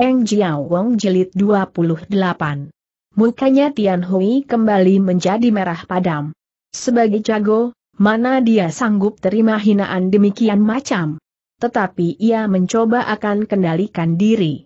Eng Jiao Wong Jilid 28. Mukanya Tian Hui kembali menjadi merah padam. Sebagai jago, mana dia sanggup terima hinaan demikian macam? Tetapi ia mencoba akan kendalikan diri.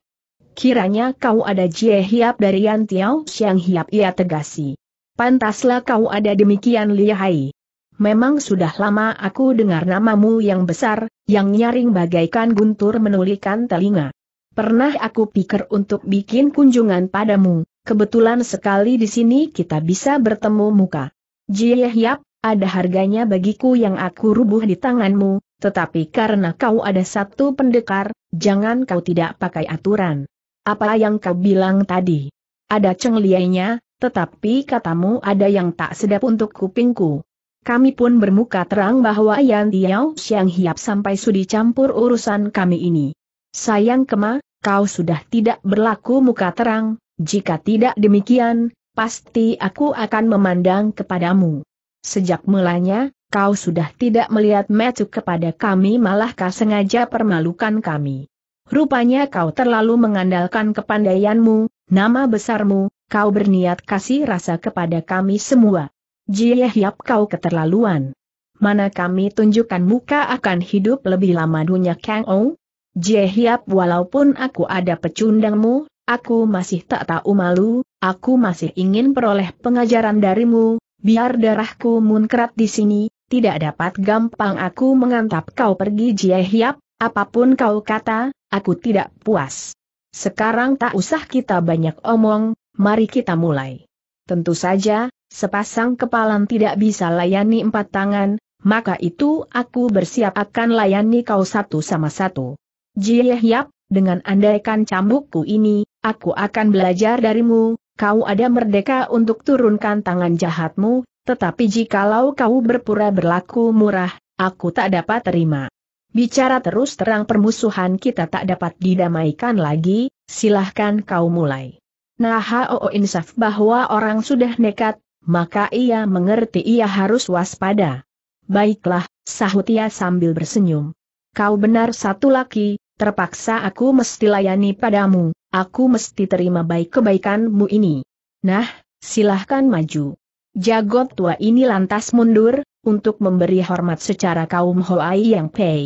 Kiranya kau ada Jie Hiap dari Yan Tiao Xiang Hiap ia tegasi. Pantaslah kau ada demikian lihai. Memang sudah lama aku dengar namamu yang besar, yang nyaring bagaikan guntur menulikan telinga. Pernah aku pikir untuk bikin kunjungan padamu, kebetulan sekali di sini kita bisa bertemu muka. Jie Yap, ada harganya bagiku yang aku rubuh di tanganmu, tetapi karena kau ada satu pendekar, jangan kau tidak pakai aturan. Apa yang kau bilang tadi? Ada cengliainya, tetapi katamu ada yang tak sedap untuk kupingku. Kami pun bermuka terang bahwa Yan Tiao Xiang Hiap sampai sudi campur urusan kami ini. Sayang Kema, kau sudah tidak berlaku muka terang, jika tidak demikian, pasti aku akan memandang kepadamu. Sejak mulanya, kau sudah tidak melihat metu kepada kami malah kau sengaja permalukan kami. Rupanya kau terlalu mengandalkan kepandaianmu, nama besarmu, kau berniat kasih rasa kepada kami semua. Jiehyap kau keterlaluan. Mana kami tunjukkan muka akan hidup lebih lama dunia Kang Ou? Jehiap walaupun aku ada pecundangmu, aku masih tak tahu malu, aku masih ingin peroleh pengajaran darimu, biar darahku munkrat di sini, tidak dapat gampang aku mengantap kau pergi Jehiap, apapun kau kata, aku tidak puas. Sekarang tak usah kita banyak omong, mari kita mulai. Tentu saja, sepasang kepalan tidak bisa layani empat tangan, maka itu aku bersiap akan layani kau satu sama satu. Jie Yap, dengan andaikan cambukku ini, aku akan belajar darimu, kau ada merdeka untuk turunkan tangan jahatmu, tetapi jikalau kau berpura berlaku murah, aku tak dapat terima. Bicara terus terang permusuhan kita tak dapat didamaikan lagi, silahkan kau mulai. Nah hao insaf bahwa orang sudah nekat, maka ia mengerti ia harus waspada. Baiklah, sahut ia sambil bersenyum. Kau benar satu laki, terpaksa aku mesti layani padamu, aku mesti terima baik kebaikanmu ini. Nah, silahkan maju. Jagot tua ini lantas mundur, untuk memberi hormat secara kaum Hoai Yang Pei.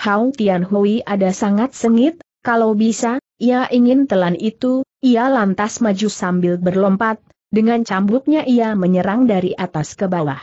Hao Tian Hui ada sangat sengit, kalau bisa, ia ingin telan itu, ia lantas maju sambil berlompat, dengan cambuknya ia menyerang dari atas ke bawah.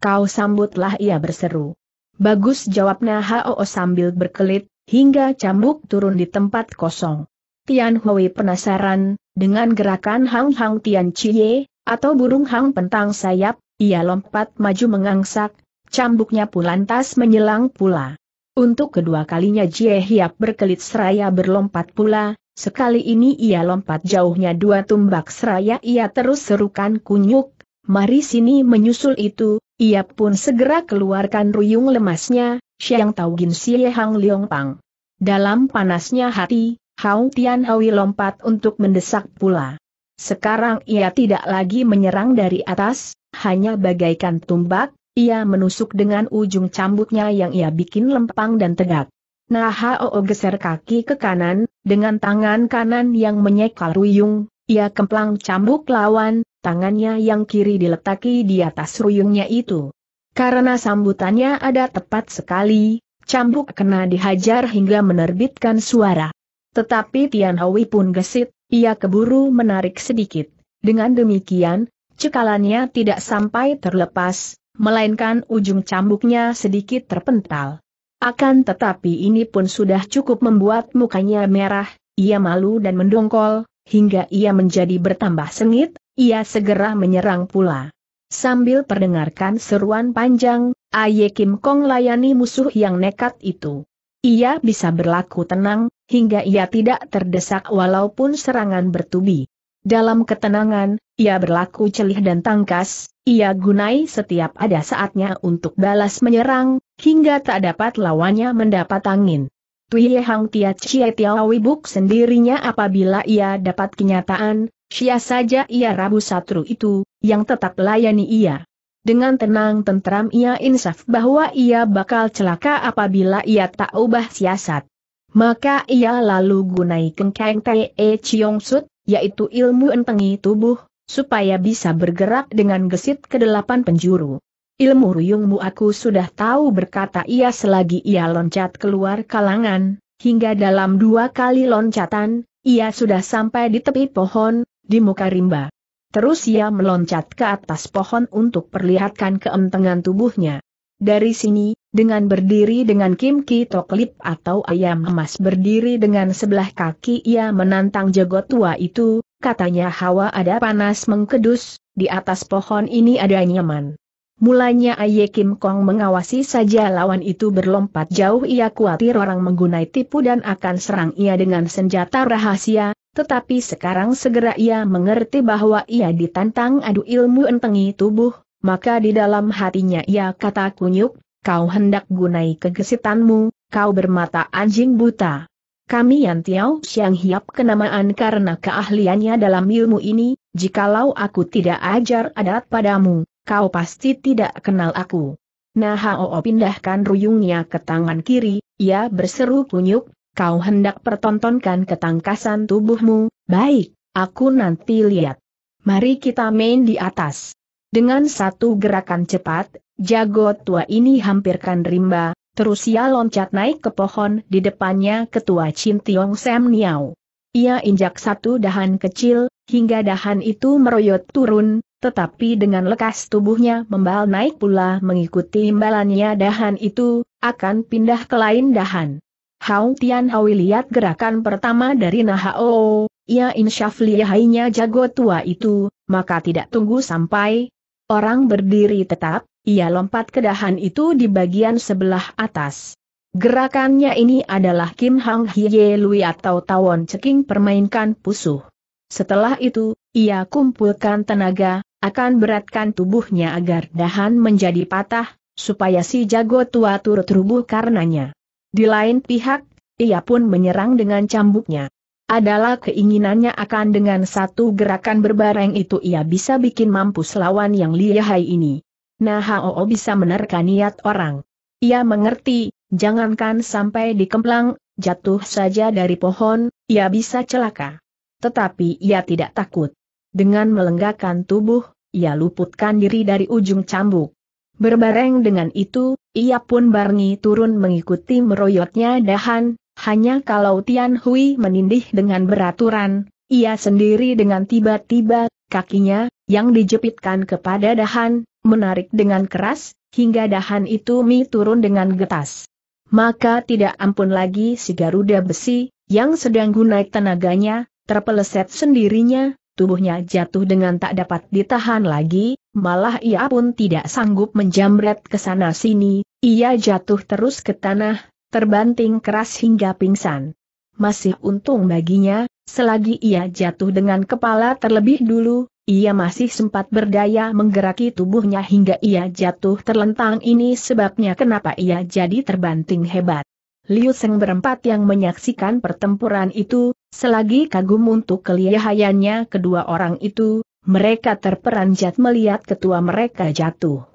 Kau sambutlah ia berseru. Bagus jawabnya Hao sambil berkelit, hingga cambuk turun di tempat kosong. Tian Hui penasaran, dengan gerakan Hang Hang Tian Cie, atau burung hang pentang sayap, ia lompat maju mengangsak, cambuknya pun lantas menyelang pula. Untuk kedua kalinya Jie Hiap berkelit seraya berlompat pula, sekali ini ia lompat jauhnya dua tumbak seraya ia terus serukan kunyuk, mari sini menyusul itu, ia pun segera keluarkan ruyung lemasnya, Siang Tau Gin Xie Hang liong Pang. Dalam panasnya hati, Hao Tian Hui lompat untuk mendesak pula. Sekarang ia tidak lagi menyerang dari atas, hanya bagaikan tumbak, ia menusuk dengan ujung cambuknya yang ia bikin lempang dan tegak. Nah Hao geser kaki ke kanan, dengan tangan kanan yang menyekal ruyung, ia kemplang cambuk lawan, tangannya yang kiri diletaki di atas ruyungnya itu. Karena sambutannya ada tepat sekali, cambuk kena dihajar hingga menerbitkan suara. Tetapi Tian Hui pun gesit, ia keburu menarik sedikit. Dengan demikian, cekalannya tidak sampai terlepas, melainkan ujung cambuknya sedikit terpental. Akan tetapi ini pun sudah cukup membuat mukanya merah, ia malu dan mendongkol, hingga ia menjadi bertambah sengit, ia segera menyerang pula. Sambil perdengarkan seruan panjang, Aye Kim Kong layani musuh yang nekat itu. Ia bisa berlaku tenang, hingga ia tidak terdesak walaupun serangan bertubi. Dalam ketenangan, ia berlaku celih dan tangkas, ia gunai setiap ada saatnya untuk balas menyerang, hingga tak dapat lawannya mendapat angin. Tui Hang Tia Chie Tiao Wibuk sendirinya apabila ia dapat kenyataan, sia saja ia Rabu Satru itu, yang tetap layani ia. Dengan tenang tentram ia insaf bahwa ia bakal celaka apabila ia tak ubah siasat. Maka ia lalu gunai kengkeng Te Chiong Sut, yaitu ilmu entengi tubuh, supaya bisa bergerak dengan gesit ke delapan penjuru. Ilmu ruyungmu aku sudah tahu berkata ia selagi ia loncat keluar kalangan, hingga dalam dua kali loncatan, ia sudah sampai di tepi pohon, di muka rimba. Terus ia meloncat ke atas pohon untuk perlihatkan keentengan tubuhnya. Dari sini, dengan berdiri dengan Kim Ki Toklip atau ayam emas berdiri dengan sebelah kaki ia menantang jago tua itu, katanya hawa ada panas mengkedus, di atas pohon ini ada nyaman. Mulanya Aye Kim Kong mengawasi saja lawan itu berlompat jauh ia khawatir orang menggunai tipu dan akan serang ia dengan senjata rahasia, tetapi sekarang segera ia mengerti bahwa ia ditantang adu ilmu entengi tubuh, maka di dalam hatinya ia kata kunyuk, kau hendak gunai kegesitanmu, kau bermata anjing buta. Kami yang tiau siang Hiap kenamaan karena keahliannya dalam ilmu ini, jikalau aku tidak ajar adat padamu, kau pasti tidak kenal aku. Nah Hao pindahkan ruyungnya ke tangan kiri, ia berseru kunyuk, kau hendak pertontonkan ketangkasan tubuhmu, baik, aku nanti lihat. Mari kita main di atas. Dengan satu gerakan cepat, jago tua ini hampirkan rimba, terus ia loncat naik ke pohon di depannya ketua Chin Tiong Sam Niao. Ia injak satu dahan kecil, hingga dahan itu meroyot turun, tetapi dengan lekas tubuhnya membal naik pula mengikuti imbalannya dahan itu, akan pindah ke lain dahan. Hao Tian Hao lihat gerakan pertama dari Nahao, ia insyaf lihainya jago tua itu, maka tidak tunggu sampai orang berdiri tetap, ia lompat ke dahan itu di bagian sebelah atas. Gerakannya ini adalah Kim Hang Hye Lui atau tawon ceking permainkan pusuh. Setelah itu, ia kumpulkan tenaga, akan beratkan tubuhnya agar dahan menjadi patah, supaya si jago tua turut rubuh karenanya. Di lain pihak, ia pun menyerang dengan cambuknya. Adalah keinginannya akan dengan satu gerakan berbareng itu ia bisa bikin mampu lawan yang lihai ini. Nah Hao bisa menerka niat orang. Ia mengerti, jangankan sampai dikemplang, jatuh saja dari pohon, ia bisa celaka. Tetapi ia tidak takut. Dengan melenggakan tubuh, ia luputkan diri dari ujung cambuk. Berbareng dengan itu, ia pun barengi turun mengikuti meroyotnya dahan, hanya kalau Tian Hui menindih dengan beraturan, ia sendiri dengan tiba-tiba, kakinya, yang dijepitkan kepada dahan, menarik dengan keras, hingga dahan itu mi turun dengan getas. Maka tidak ampun lagi si Garuda besi, yang sedang gunai tenaganya, terpeleset sendirinya, tubuhnya jatuh dengan tak dapat ditahan lagi, malah ia pun tidak sanggup menjamret ke sana sini, ia jatuh terus ke tanah, terbanting keras hingga pingsan. Masih untung baginya, selagi ia jatuh dengan kepala terlebih dulu, ia masih sempat berdaya menggeraki tubuhnya hingga ia jatuh terlentang ini sebabnya kenapa ia jadi terbanting hebat. Liu Seng berempat yang menyaksikan pertempuran itu, Selagi kagum untuk kelihayannya kedua orang itu, mereka terperanjat melihat ketua mereka jatuh.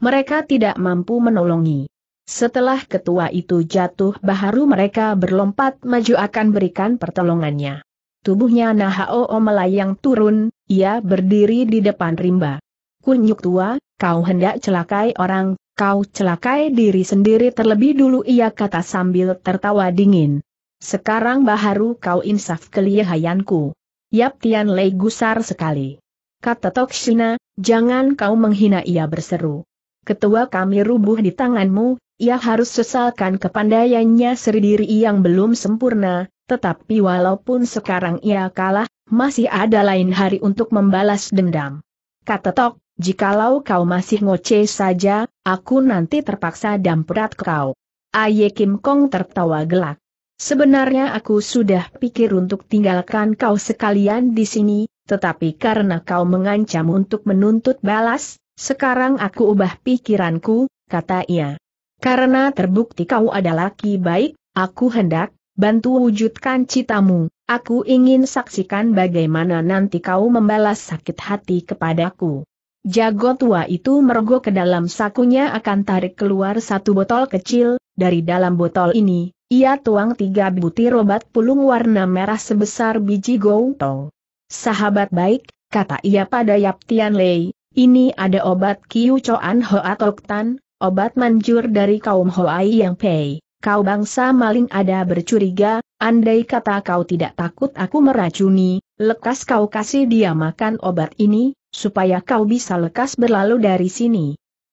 Mereka tidak mampu menolongi. Setelah ketua itu jatuh baru mereka berlompat maju akan berikan pertolongannya. Tubuhnya Nahao melayang turun, ia berdiri di depan rimba. Kunyuk tua, kau hendak celakai orang, kau celakai diri sendiri terlebih dulu ia kata sambil tertawa dingin. Sekarang baharu kau insaf kelihayanku. Yap Tian Lei gusar sekali. Kata Tok Shina, jangan kau menghina ia berseru. Ketua kami rubuh di tanganmu, ia harus sesalkan kepandaiannya sendiri yang belum sempurna, tetapi walaupun sekarang ia kalah, masih ada lain hari untuk membalas dendam. Kata Tok, jikalau kau masih ngoceh saja, aku nanti terpaksa damprat kau. Aye Kim Kong tertawa gelak. Sebenarnya aku sudah pikir untuk tinggalkan kau sekalian di sini, tetapi karena kau mengancam untuk menuntut balas, sekarang aku ubah pikiranku, kata ia. Karena terbukti kau adalah ki baik, aku hendak bantu wujudkan citamu. Aku ingin saksikan bagaimana nanti kau membalas sakit hati kepadaku. Jago tua itu merogoh ke dalam sakunya akan tarik keluar satu botol kecil, dari dalam botol ini, ia tuang tiga butir obat pulung warna merah sebesar biji gontong. Sahabat baik, kata ia pada Yap Tian Lei, ini ada obat Kiu Choan ho atau Tan, obat manjur dari kaum Hoai Yang Pei. Kau bangsa maling ada bercuriga, andai kata kau tidak takut aku meracuni, lekas kau kasih dia makan obat ini, supaya kau bisa lekas berlalu dari sini.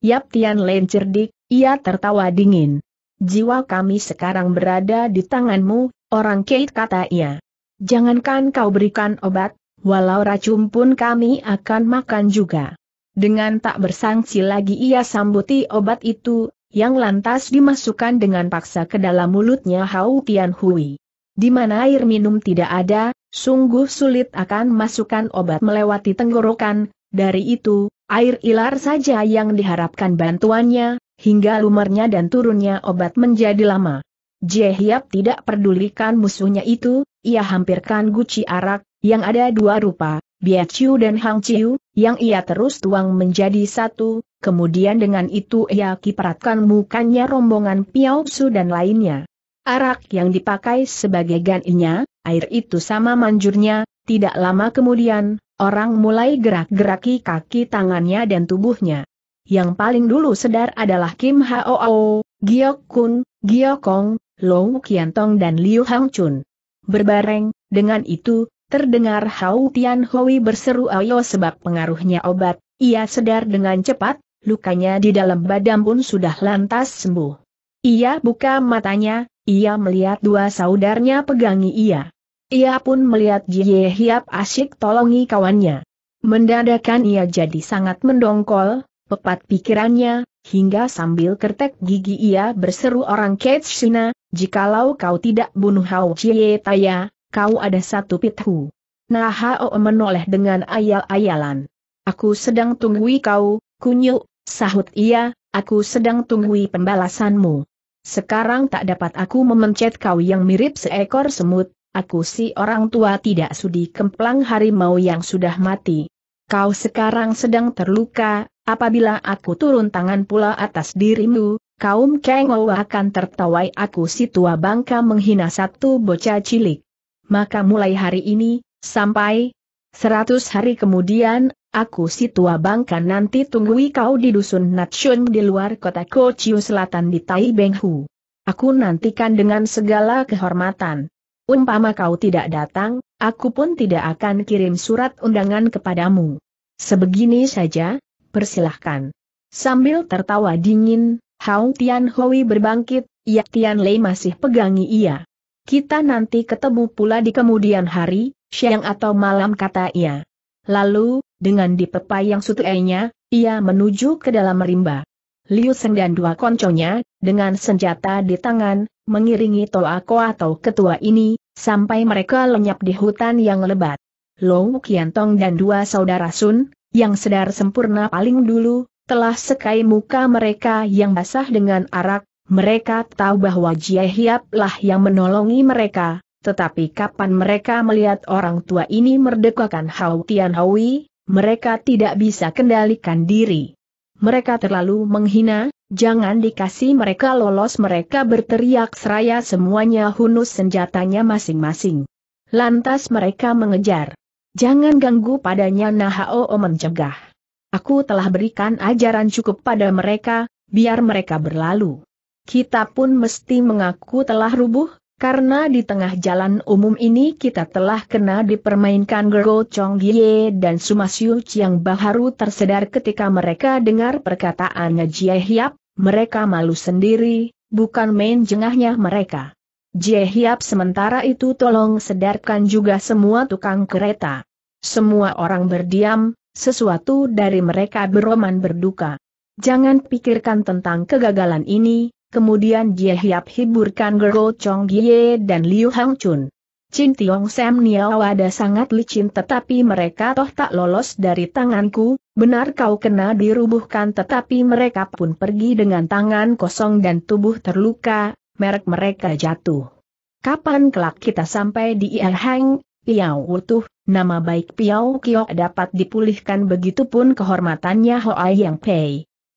Yap Tian Len cerdik, ia tertawa dingin. Jiwa kami sekarang berada di tanganmu, orang Kate kata ia. Jangankan kau berikan obat, walau racun pun kami akan makan juga. Dengan tak bersangsi lagi ia sambuti obat itu, yang lantas dimasukkan dengan paksa ke dalam mulutnya Hau Tian Hui. Di mana air minum tidak ada, Sungguh sulit akan masukkan obat melewati tenggorokan, dari itu, air ilar saja yang diharapkan bantuannya, hingga lumernya dan turunnya obat menjadi lama. Jehiap tidak pedulikan musuhnya itu, ia hampirkan guci arak, yang ada dua rupa, Biaciu dan Hang Ciu, yang ia terus tuang menjadi satu, kemudian dengan itu ia kiperatkan mukanya rombongan Piao dan lainnya. Arak yang dipakai sebagai ganinya, Air itu sama manjurnya, tidak lama kemudian, orang mulai gerak-geraki kaki tangannya dan tubuhnya. Yang paling dulu sedar adalah Kim Hao, Giok Kun, Giok Kong, Long Kiantong dan Liu Hang Chun. Berbareng, dengan itu, terdengar Hao Tian Hui berseru ayo sebab pengaruhnya obat, ia sedar dengan cepat, lukanya di dalam badan pun sudah lantas sembuh. Ia buka matanya, ia melihat dua saudaranya pegangi ia. Ia pun melihat Jie Hiap asyik tolongi kawannya. Mendadakan ia jadi sangat mendongkol, pepat pikirannya, hingga sambil kertek gigi ia berseru orang Ketsina, jikalau kau tidak bunuh Hao Jie Taya, kau ada satu pithu. Nah Hao menoleh dengan ayal-ayalan. Aku sedang tunggui kau, kunyuk, sahut ia, aku sedang tunggui pembalasanmu. Sekarang tak dapat aku memencet kau yang mirip seekor semut, aku si orang tua tidak sudi kemplang harimau yang sudah mati. Kau sekarang sedang terluka, apabila aku turun tangan pula atas dirimu, kaum Kengo akan tertawai aku si tua bangka menghina satu bocah cilik. Maka mulai hari ini, sampai seratus hari kemudian, aku si tua bangka nanti tunggui kau di dusun Natsun di luar kota Kociu Selatan di Tai Benghu. Aku nantikan dengan segala kehormatan. Umpama kau tidak datang, aku pun tidak akan kirim surat undangan kepadamu. Sebegini saja, persilahkan. Sambil tertawa dingin, Hao Tian Hui berbangkit, Ya Tian Lei masih pegangi ia. Kita nanti ketemu pula di kemudian hari, siang atau malam kata ia. Lalu, dengan dipepayang sutuainya, ia menuju ke dalam rimba. Liu Seng dan dua konconya, dengan senjata di tangan, mengiringi Toa Ko atau ketua ini, sampai mereka lenyap di hutan yang lebat. Lou Kiantong dan dua saudara Sun, yang sedar sempurna paling dulu, telah sekai muka mereka yang basah dengan arak, mereka tahu bahwa Jie Hiap lah yang menolongi mereka, tetapi kapan mereka melihat orang tua ini merdekakan Hao Tian Hui, mereka tidak bisa kendalikan diri mereka terlalu menghina, jangan dikasih mereka lolos mereka berteriak seraya semuanya hunus senjatanya masing-masing. Lantas mereka mengejar. Jangan ganggu padanya Nahao mencegah. Aku telah berikan ajaran cukup pada mereka, biar mereka berlalu. Kita pun mesti mengaku telah rubuh, karena di tengah jalan umum ini kita telah kena dipermainkan Gergo Chong Ye dan Sumasiu Chiang Baharu tersedar ketika mereka dengar perkataannya Jie Hiap, mereka malu sendiri, bukan main jengahnya mereka. Jie Hiap sementara itu tolong sedarkan juga semua tukang kereta. Semua orang berdiam, sesuatu dari mereka beroman berduka. Jangan pikirkan tentang kegagalan ini, Kemudian dia Hiap hiburkan Gero Chong Gie dan Liu Hang Chun. Chin Tiong Sam Niao ada sangat licin tetapi mereka toh tak lolos dari tanganku, benar kau kena dirubuhkan tetapi mereka pun pergi dengan tangan kosong dan tubuh terluka, merek mereka jatuh. Kapan kelak kita sampai di Ia Hang, Piao Utuh, nama baik Piao Kiok dapat dipulihkan begitu pun kehormatannya Hoa Yang Pei.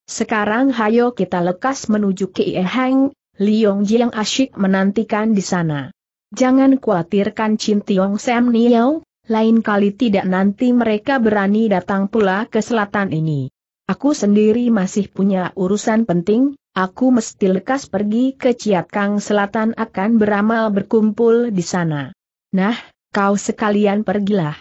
Sekarang hayo kita lekas menuju ke Hang, Liong yang asyik menantikan di sana. Jangan khawatirkan Chin Tiong Sam Niao, lain kali tidak nanti mereka berani datang pula ke selatan ini. Aku sendiri masih punya urusan penting, aku mesti lekas pergi ke Kang Selatan akan beramal berkumpul di sana. Nah, kau sekalian pergilah.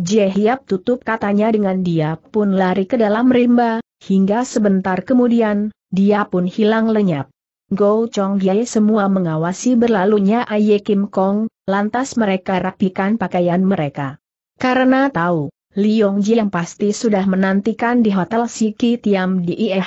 Jehiap tutup katanya dengan dia pun lari ke dalam rimba, hingga sebentar kemudian, dia pun hilang lenyap. Go Chong Ye semua mengawasi berlalunya Aye Kim Kong, lantas mereka rapikan pakaian mereka. Karena tahu, Li Liong yang pasti sudah menantikan di Hotel Siki Tiam di Ie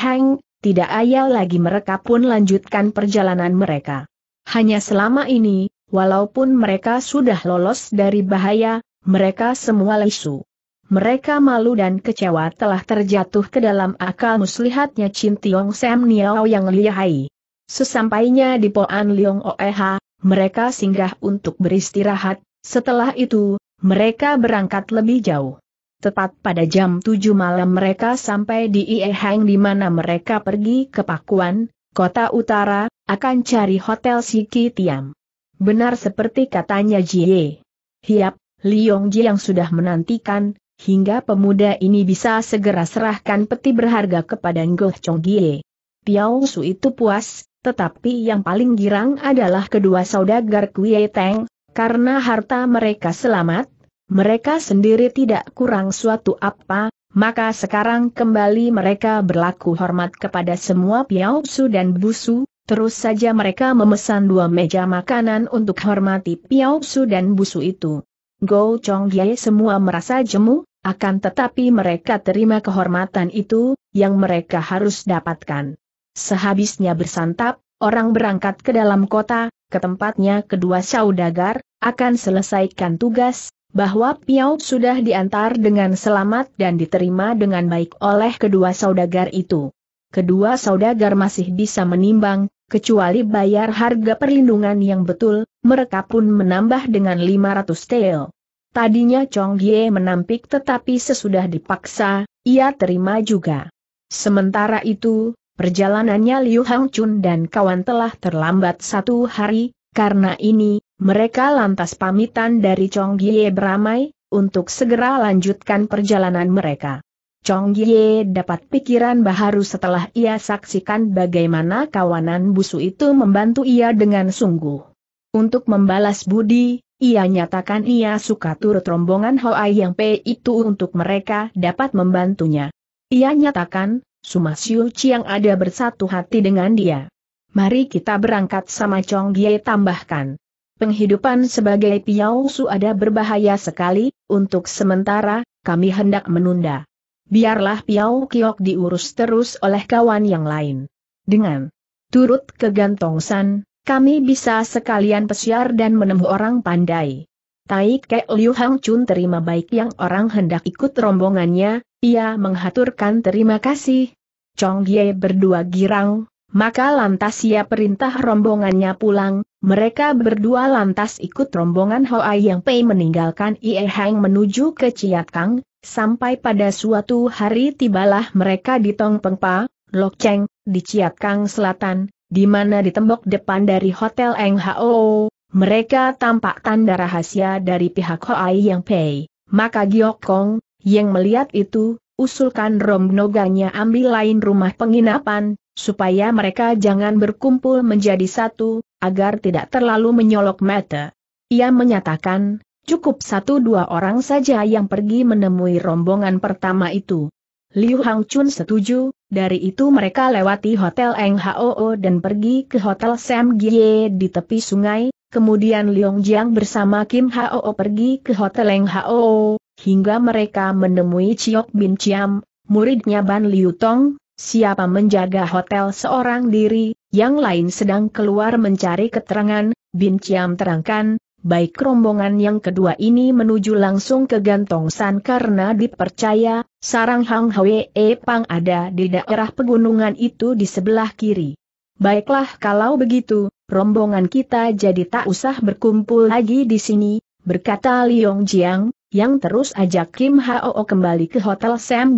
tidak ayal lagi mereka pun lanjutkan perjalanan mereka. Hanya selama ini, walaupun mereka sudah lolos dari bahaya, mereka semua lesu. Mereka malu dan kecewa telah terjatuh ke dalam akal muslihatnya Chin Tiong Sam Niao yang lihai. Sesampainya di Poan Liong Oeha, mereka singgah untuk beristirahat, setelah itu, mereka berangkat lebih jauh. Tepat pada jam 7 malam mereka sampai di Iehang di mana mereka pergi ke Pakuan, kota utara, akan cari hotel Siki Tiam. Benar seperti katanya Jie. Hiap, Liong Ji yang sudah menantikan, hingga pemuda ini bisa segera serahkan peti berharga kepada Ngoh Chong Gie. Piao Su itu puas, tetapi yang paling girang adalah kedua saudagar Kuei Teng, karena harta mereka selamat, mereka sendiri tidak kurang suatu apa, maka sekarang kembali mereka berlaku hormat kepada semua Piao Su dan Busu, terus saja mereka memesan dua meja makanan untuk hormati Piao Su dan Busu itu. Go Chong Ye semua merasa jemu, akan tetapi mereka terima kehormatan itu, yang mereka harus dapatkan. Sehabisnya bersantap, orang berangkat ke dalam kota, ke tempatnya kedua saudagar, akan selesaikan tugas, bahwa Piau sudah diantar dengan selamat dan diterima dengan baik oleh kedua saudagar itu. Kedua saudagar masih bisa menimbang, kecuali bayar harga perlindungan yang betul, mereka pun menambah dengan 500 tel. Tadinya Chong Ye menampik tetapi sesudah dipaksa, ia terima juga. Sementara itu, perjalanannya Liu Hang Chun dan kawan telah terlambat satu hari, karena ini, mereka lantas pamitan dari Chong Ye beramai, untuk segera lanjutkan perjalanan mereka. Chong Ye dapat pikiran baharu setelah ia saksikan bagaimana kawanan busu itu membantu ia dengan sungguh. Untuk membalas budi, ia nyatakan ia suka turut rombongan Hoai yang P itu untuk mereka dapat membantunya. Ia nyatakan, Siu Chiang ada bersatu hati dengan dia. Mari kita berangkat sama Chong Gie tambahkan. Penghidupan sebagai Piao Su ada berbahaya sekali, untuk sementara, kami hendak menunda. Biarlah Piao Kiok diurus terus oleh kawan yang lain. Dengan turut ke Gantong San, kami bisa sekalian pesiar dan menemu orang pandai. Tai Kek Liu Hang Chun terima baik yang orang hendak ikut rombongannya, ia menghaturkan terima kasih. Chong Ye berdua girang, maka lantas ia perintah rombongannya pulang, mereka berdua lantas ikut rombongan Hoa Yang Pei meninggalkan Ie Hang menuju ke Ciat Kang, sampai pada suatu hari tibalah mereka di Tong Peng Pa, Lok Cheng di Ciat Kang Selatan, di mana di tembok depan dari Hotel Eng Hao, mereka tampak tanda rahasia dari pihak Hoai Yang Pei. Maka Giok Kong, yang melihat itu, usulkan Rom ambil lain rumah penginapan, supaya mereka jangan berkumpul menjadi satu, agar tidak terlalu menyolok mata. Ia menyatakan, cukup satu dua orang saja yang pergi menemui rombongan pertama itu. Liu Hang Chun setuju, dari itu mereka lewati Hotel Eng Hoo dan pergi ke Hotel Sam Gie di tepi sungai, kemudian Leong Jiang bersama Kim Hoo pergi ke Hotel Eng Hoo, hingga mereka menemui Chiok Bin Chiam, muridnya Ban Liu Tong, siapa menjaga hotel seorang diri, yang lain sedang keluar mencari keterangan, Bin Chiam terangkan, baik rombongan yang kedua ini menuju langsung ke Gantong San karena dipercaya, sarang Hang Hwe e Pang ada di daerah pegunungan itu di sebelah kiri. Baiklah kalau begitu, rombongan kita jadi tak usah berkumpul lagi di sini, berkata Liong Jiang, yang terus ajak Kim Hao kembali ke Hotel Sam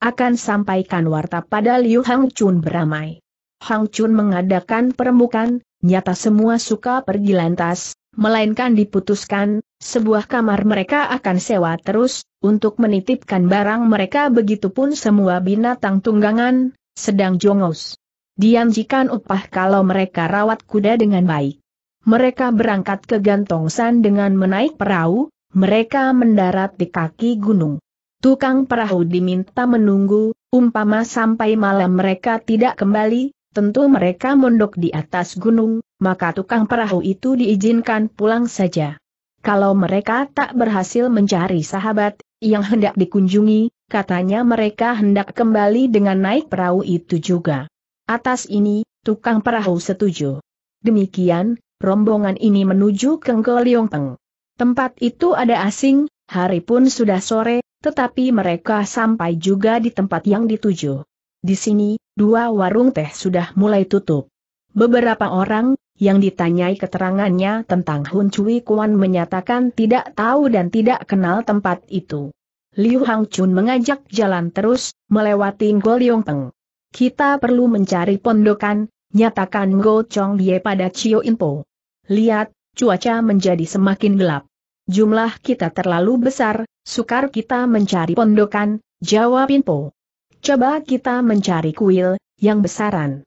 akan sampaikan warta pada Liu Hang Chun beramai. Hang Chun mengadakan permukaan, nyata semua suka pergi lantas, melainkan diputuskan, sebuah kamar mereka akan sewa terus, untuk menitipkan barang mereka begitupun semua binatang tunggangan, sedang jongos. Dianjikan upah kalau mereka rawat kuda dengan baik. Mereka berangkat ke Gantongsan dengan menaik perahu, mereka mendarat di kaki gunung. Tukang perahu diminta menunggu, umpama sampai malam mereka tidak kembali, tentu mereka mondok di atas gunung, maka tukang perahu itu diizinkan pulang saja. Kalau mereka tak berhasil mencari sahabat yang hendak dikunjungi, katanya mereka hendak kembali dengan naik perahu itu juga. Atas ini, tukang perahu setuju. Demikian, rombongan ini menuju ke Liongpeng. Tempat itu ada asing, hari pun sudah sore, tetapi mereka sampai juga di tempat yang dituju. Di sini, dua warung teh sudah mulai tutup. Beberapa orang, yang ditanyai keterangannya tentang Hun Cui Kuan menyatakan tidak tahu dan tidak kenal tempat itu. Liu Hang Chun mengajak jalan terus, melewati Ngo Liong Peng. Kita perlu mencari pondokan, nyatakan Ngo Chong Ye pada Cio Inpo. Lihat, cuaca menjadi semakin gelap. Jumlah kita terlalu besar, sukar kita mencari pondokan, jawab Inpo. Coba kita mencari kuil, yang besaran.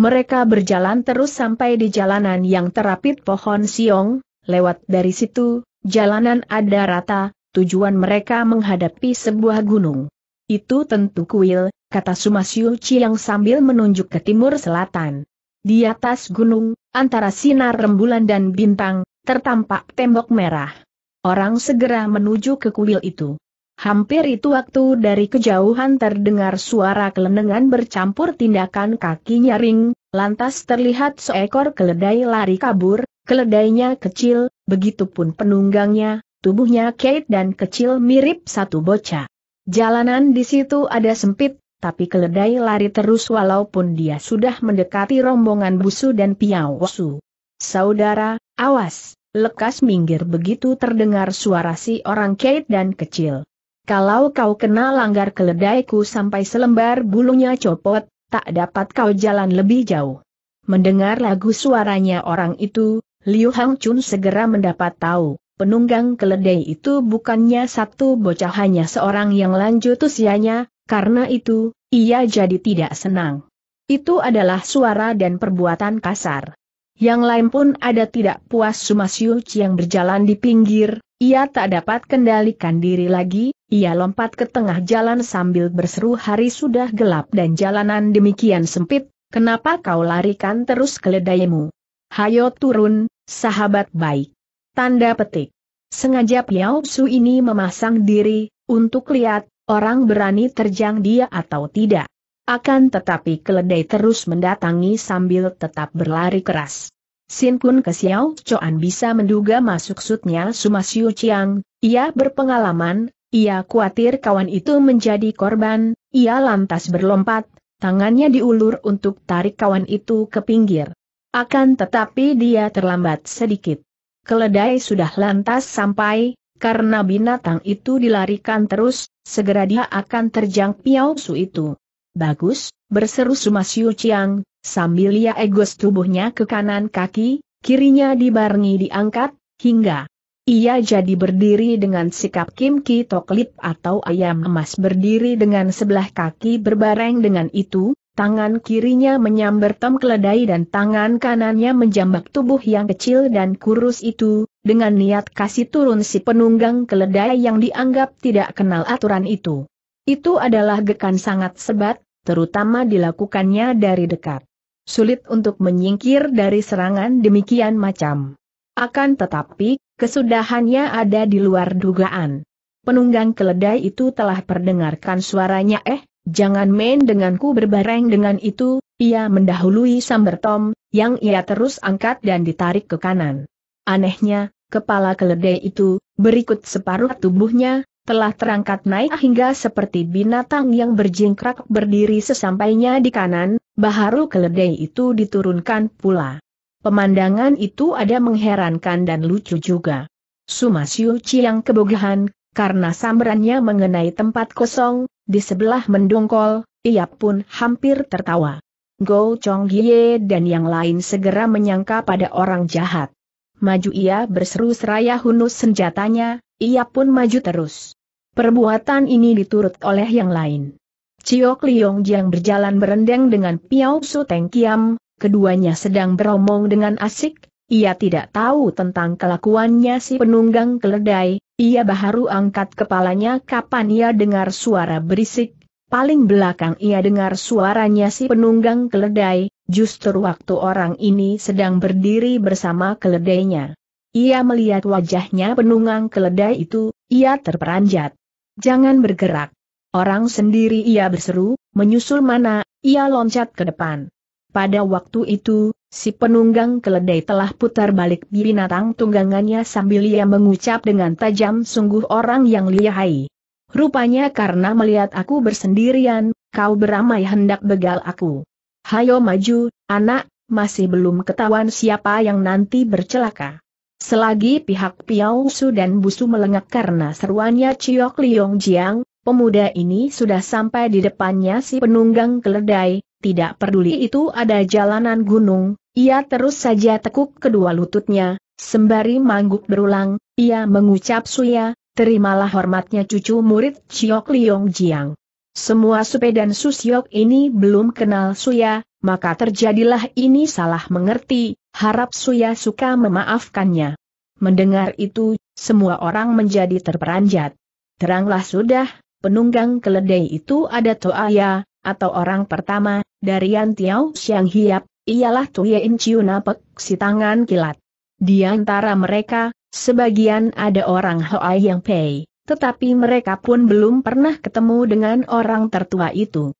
Mereka berjalan terus sampai di jalanan yang terapit pohon siong, lewat dari situ, jalanan ada rata, tujuan mereka menghadapi sebuah gunung. Itu tentu kuil, kata Sumasyu Chiang sambil menunjuk ke timur selatan. Di atas gunung, antara sinar rembulan dan bintang, tertampak tembok merah. Orang segera menuju ke kuil itu. Hampir itu waktu dari kejauhan terdengar suara kelenengan bercampur tindakan kakinya ring, lantas terlihat seekor keledai lari kabur, keledainya kecil, begitupun penunggangnya, tubuhnya Kate dan kecil mirip satu bocah. Jalanan di situ ada sempit, tapi keledai lari terus walaupun dia sudah mendekati rombongan busu dan piawosu. Saudara, awas, lekas minggir begitu terdengar suara si orang Kate dan kecil. Kalau kau kena langgar keledaiku sampai selembar bulunya copot, tak dapat kau jalan lebih jauh. Mendengar lagu suaranya orang itu, Liu Hang Chun segera mendapat tahu, penunggang keledai itu bukannya satu bocah hanya seorang yang lanjut usianya, karena itu, ia jadi tidak senang. Itu adalah suara dan perbuatan kasar. Yang lain pun ada tidak puas Sumasyu yang berjalan di pinggir, ia tak dapat kendalikan diri lagi, ia lompat ke tengah jalan sambil berseru hari sudah gelap dan jalanan demikian sempit, kenapa kau larikan terus keledaimu? Hayo turun, sahabat baik. Tanda petik. Sengaja Piao Su ini memasang diri, untuk lihat, orang berani terjang dia atau tidak. Akan tetapi keledai terus mendatangi sambil tetap berlari keras. Sin Kun ke Xiao Choan bisa menduga masuk sutnya Suma Siu Chiang, ia berpengalaman, ia khawatir kawan itu menjadi korban, ia lantas berlompat, tangannya diulur untuk tarik kawan itu ke pinggir. Akan tetapi dia terlambat sedikit. Keledai sudah lantas sampai, karena binatang itu dilarikan terus, segera dia akan terjang Piao Su itu. Bagus, berseru Suma Siu Chiang, Sambil ia egos tubuhnya ke kanan kaki, kirinya dibarengi diangkat, hingga ia jadi berdiri dengan sikap Kim Ki Toklip atau ayam emas berdiri dengan sebelah kaki berbareng dengan itu, tangan kirinya menyambar tem keledai dan tangan kanannya menjambak tubuh yang kecil dan kurus itu, dengan niat kasih turun si penunggang keledai yang dianggap tidak kenal aturan itu. Itu adalah gekan sangat sebat, terutama dilakukannya dari dekat sulit untuk menyingkir dari serangan demikian macam. Akan tetapi, kesudahannya ada di luar dugaan. Penunggang keledai itu telah perdengarkan suaranya eh, jangan main denganku berbareng dengan itu, ia mendahului Tom, yang ia terus angkat dan ditarik ke kanan. Anehnya, kepala keledai itu, berikut separuh tubuhnya, telah terangkat naik hingga seperti binatang yang berjingkrak berdiri sesampainya di kanan, baharu keledai itu diturunkan pula. Pemandangan itu ada mengherankan dan lucu juga. Sumasyu Ciang kebogahan, karena sambarannya mengenai tempat kosong, di sebelah mendongkol, ia pun hampir tertawa. Go Chong Gie dan yang lain segera menyangka pada orang jahat. Maju ia berseru seraya hunus senjatanya, ia pun maju terus. Perbuatan ini diturut oleh yang lain. Ciok Liong Jiang berjalan berendeng dengan Piao Su Teng Kiam, keduanya sedang beromong dengan asik, ia tidak tahu tentang kelakuannya si penunggang keledai, ia baru angkat kepalanya kapan ia dengar suara berisik, paling belakang ia dengar suaranya si penunggang keledai, justru waktu orang ini sedang berdiri bersama keledainya. Ia melihat wajahnya penunggang keledai itu, ia terperanjat. Jangan bergerak. Orang sendiri ia berseru, menyusul mana, ia loncat ke depan. Pada waktu itu, si penunggang keledai telah putar balik binatang tunggangannya sambil ia mengucap dengan tajam sungguh orang yang lihai. Rupanya karena melihat aku bersendirian, kau beramai hendak begal aku. Hayo maju, anak, masih belum ketahuan siapa yang nanti bercelaka. Selagi pihak Piao Su dan Busu melengak karena seruannya Ciok Liong Jiang, pemuda ini sudah sampai di depannya si penunggang keledai, tidak peduli itu ada jalanan gunung, ia terus saja tekuk kedua lututnya, sembari mangguk berulang, ia mengucap suya, terimalah hormatnya cucu murid Ciok Liong Jiang. Semua Supe dan Susyok ini belum kenal Suya, maka terjadilah ini salah mengerti, Harap Suya suka memaafkannya. Mendengar itu, semua orang menjadi terperanjat. Teranglah sudah, penunggang keledai itu ada Toaya, atau orang pertama, dari Yantiao Siang Hiap, ialah Tuye Inciu Napek, si tangan kilat. Di antara mereka, sebagian ada orang Hoa yang Pei, tetapi mereka pun belum pernah ketemu dengan orang tertua itu.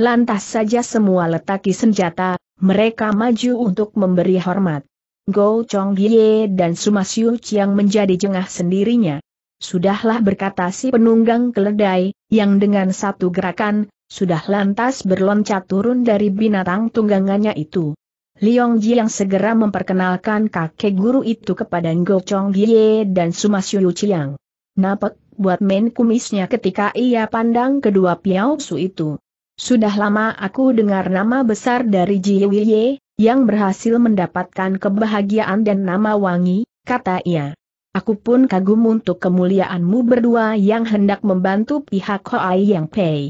Lantas saja semua letaki senjata, mereka maju untuk memberi hormat. Go Chong Ye dan Suma Siu Chiang menjadi jengah sendirinya. Sudahlah berkata si penunggang keledai, yang dengan satu gerakan, sudah lantas berloncat turun dari binatang tunggangannya itu. Liong Ji yang segera memperkenalkan kakek guru itu kepada Go Chong Ye dan Suma Siu Chiang. Napek buat main kumisnya ketika ia pandang kedua Piao Su itu. Sudah lama aku dengar nama besar dari Jiwiye, yang berhasil mendapatkan kebahagiaan dan nama wangi, kata ia. Aku pun kagum untuk kemuliaanmu berdua yang hendak membantu pihak Hoai Yang Pei.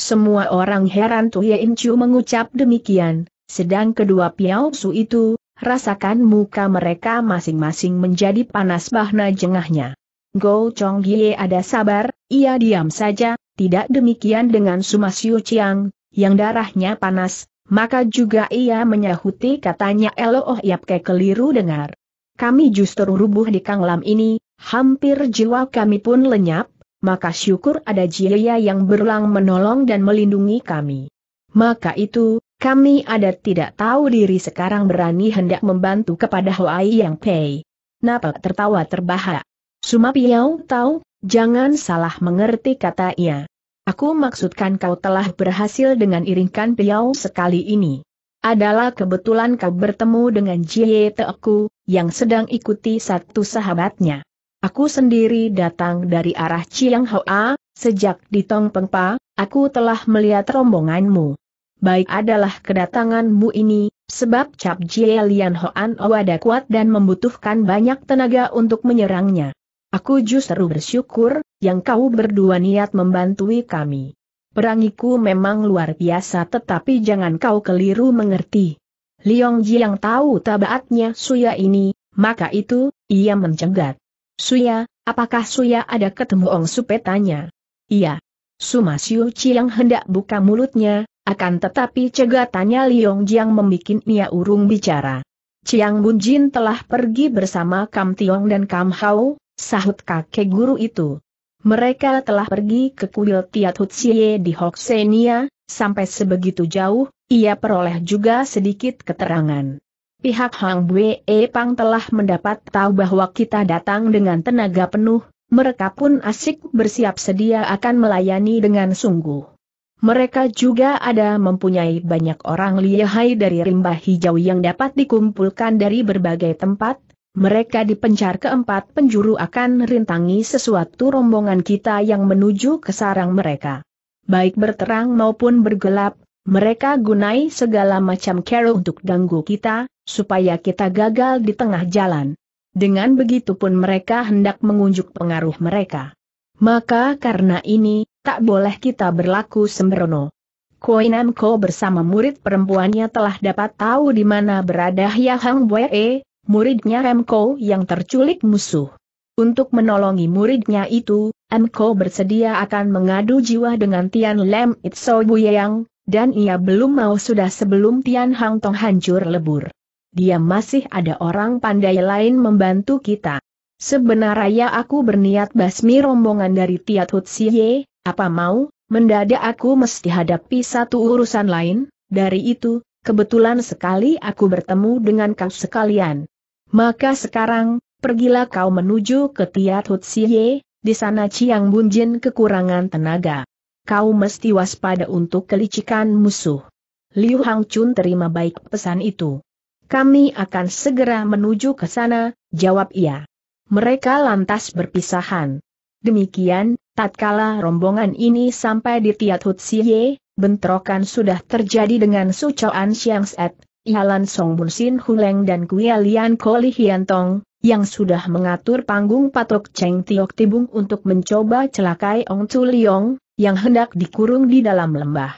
Semua orang heran Tuye Chu mengucap demikian, sedang kedua Piao Su itu, rasakan muka mereka masing-masing menjadi panas bahna jengahnya. Go Chong Gie ada sabar, ia diam saja, tidak demikian dengan Suma Siu Chiang, yang darahnya panas, maka juga ia menyahuti katanya Elo Oh Yap Ke keliru dengar. Kami justru rubuh di Kanglam ini, hampir jiwa kami pun lenyap, maka syukur ada jiaya yang berulang menolong dan melindungi kami. Maka itu, kami ada tidak tahu diri sekarang berani hendak membantu kepada Hoai Yang Pei. Napa tertawa terbahak. Sumapiau tahu, Jangan salah mengerti kata ia. Aku maksudkan kau telah berhasil dengan iringkan piau sekali ini. Adalah kebetulan kau bertemu dengan Jie teku yang sedang ikuti satu sahabatnya. Aku sendiri datang dari arah Chiang Hoa, sejak di Tong Pengpa, aku telah melihat rombonganmu. Baik adalah kedatanganmu ini, sebab Cap Jie Lian Hoan Owada kuat dan membutuhkan banyak tenaga untuk menyerangnya. Aku justru bersyukur, yang kau berdua niat membantui kami. Perangiku memang luar biasa tetapi jangan kau keliru mengerti. Liong Ji yang tahu tabaatnya Suya ini, maka itu, ia mencegat. Suya, apakah Suya ada ketemu Ong Iya. Suma Iya. Chi yang hendak buka mulutnya, akan tetapi cegatannya Liong Jiang membuat Nia urung bicara. Chiang Jin telah pergi bersama Kam Tiong dan Kam Hao, Sahut kakek guru itu. Mereka telah pergi ke kuil Tiat Hutsie di Hoksenia, sampai sebegitu jauh, ia peroleh juga sedikit keterangan. Pihak Hang Bue Pang telah mendapat tahu bahwa kita datang dengan tenaga penuh, mereka pun asik bersiap sedia akan melayani dengan sungguh. Mereka juga ada mempunyai banyak orang lihai dari rimba hijau yang dapat dikumpulkan dari berbagai tempat, mereka dipencar ke penjuru akan rintangi sesuatu rombongan kita yang menuju ke sarang mereka. Baik berterang maupun bergelap, mereka gunai segala macam cara untuk ganggu kita, supaya kita gagal di tengah jalan. Dengan begitu pun mereka hendak mengunjuk pengaruh mereka. Maka karena ini, tak boleh kita berlaku sembrono. Koinamko bersama murid perempuannya telah dapat tahu di mana berada Yahang Boye, e, muridnya Remko yang terculik musuh. Untuk menolongi muridnya itu, Remko bersedia akan mengadu jiwa dengan Tian Lem Itso Buyang, dan ia belum mau sudah sebelum Tian Hang Tong hancur lebur. Dia masih ada orang pandai lain membantu kita. Sebenarnya aku berniat basmi rombongan dari Tiat Hutsie. apa mau, mendadak aku mesti hadapi satu urusan lain, dari itu, kebetulan sekali aku bertemu dengan kau sekalian. Maka sekarang, pergilah kau menuju ke Tiat Hutsiye, di sana Ciang Bunjin kekurangan tenaga. Kau mesti waspada untuk kelicikan musuh. Liu Hang Chun terima baik pesan itu. Kami akan segera menuju ke sana, jawab ia. Mereka lantas berpisahan. Demikian, tatkala rombongan ini sampai di Tiat Hutsiye, bentrokan sudah terjadi dengan Su Choan Siang Set, Ihalan Song Bun Sin Huleng dan Kuya Lian Hian Hiantong, yang sudah mengatur panggung patok Cheng Tiok Tibung untuk mencoba celakai Ong Chu Liong, yang hendak dikurung di dalam lembah.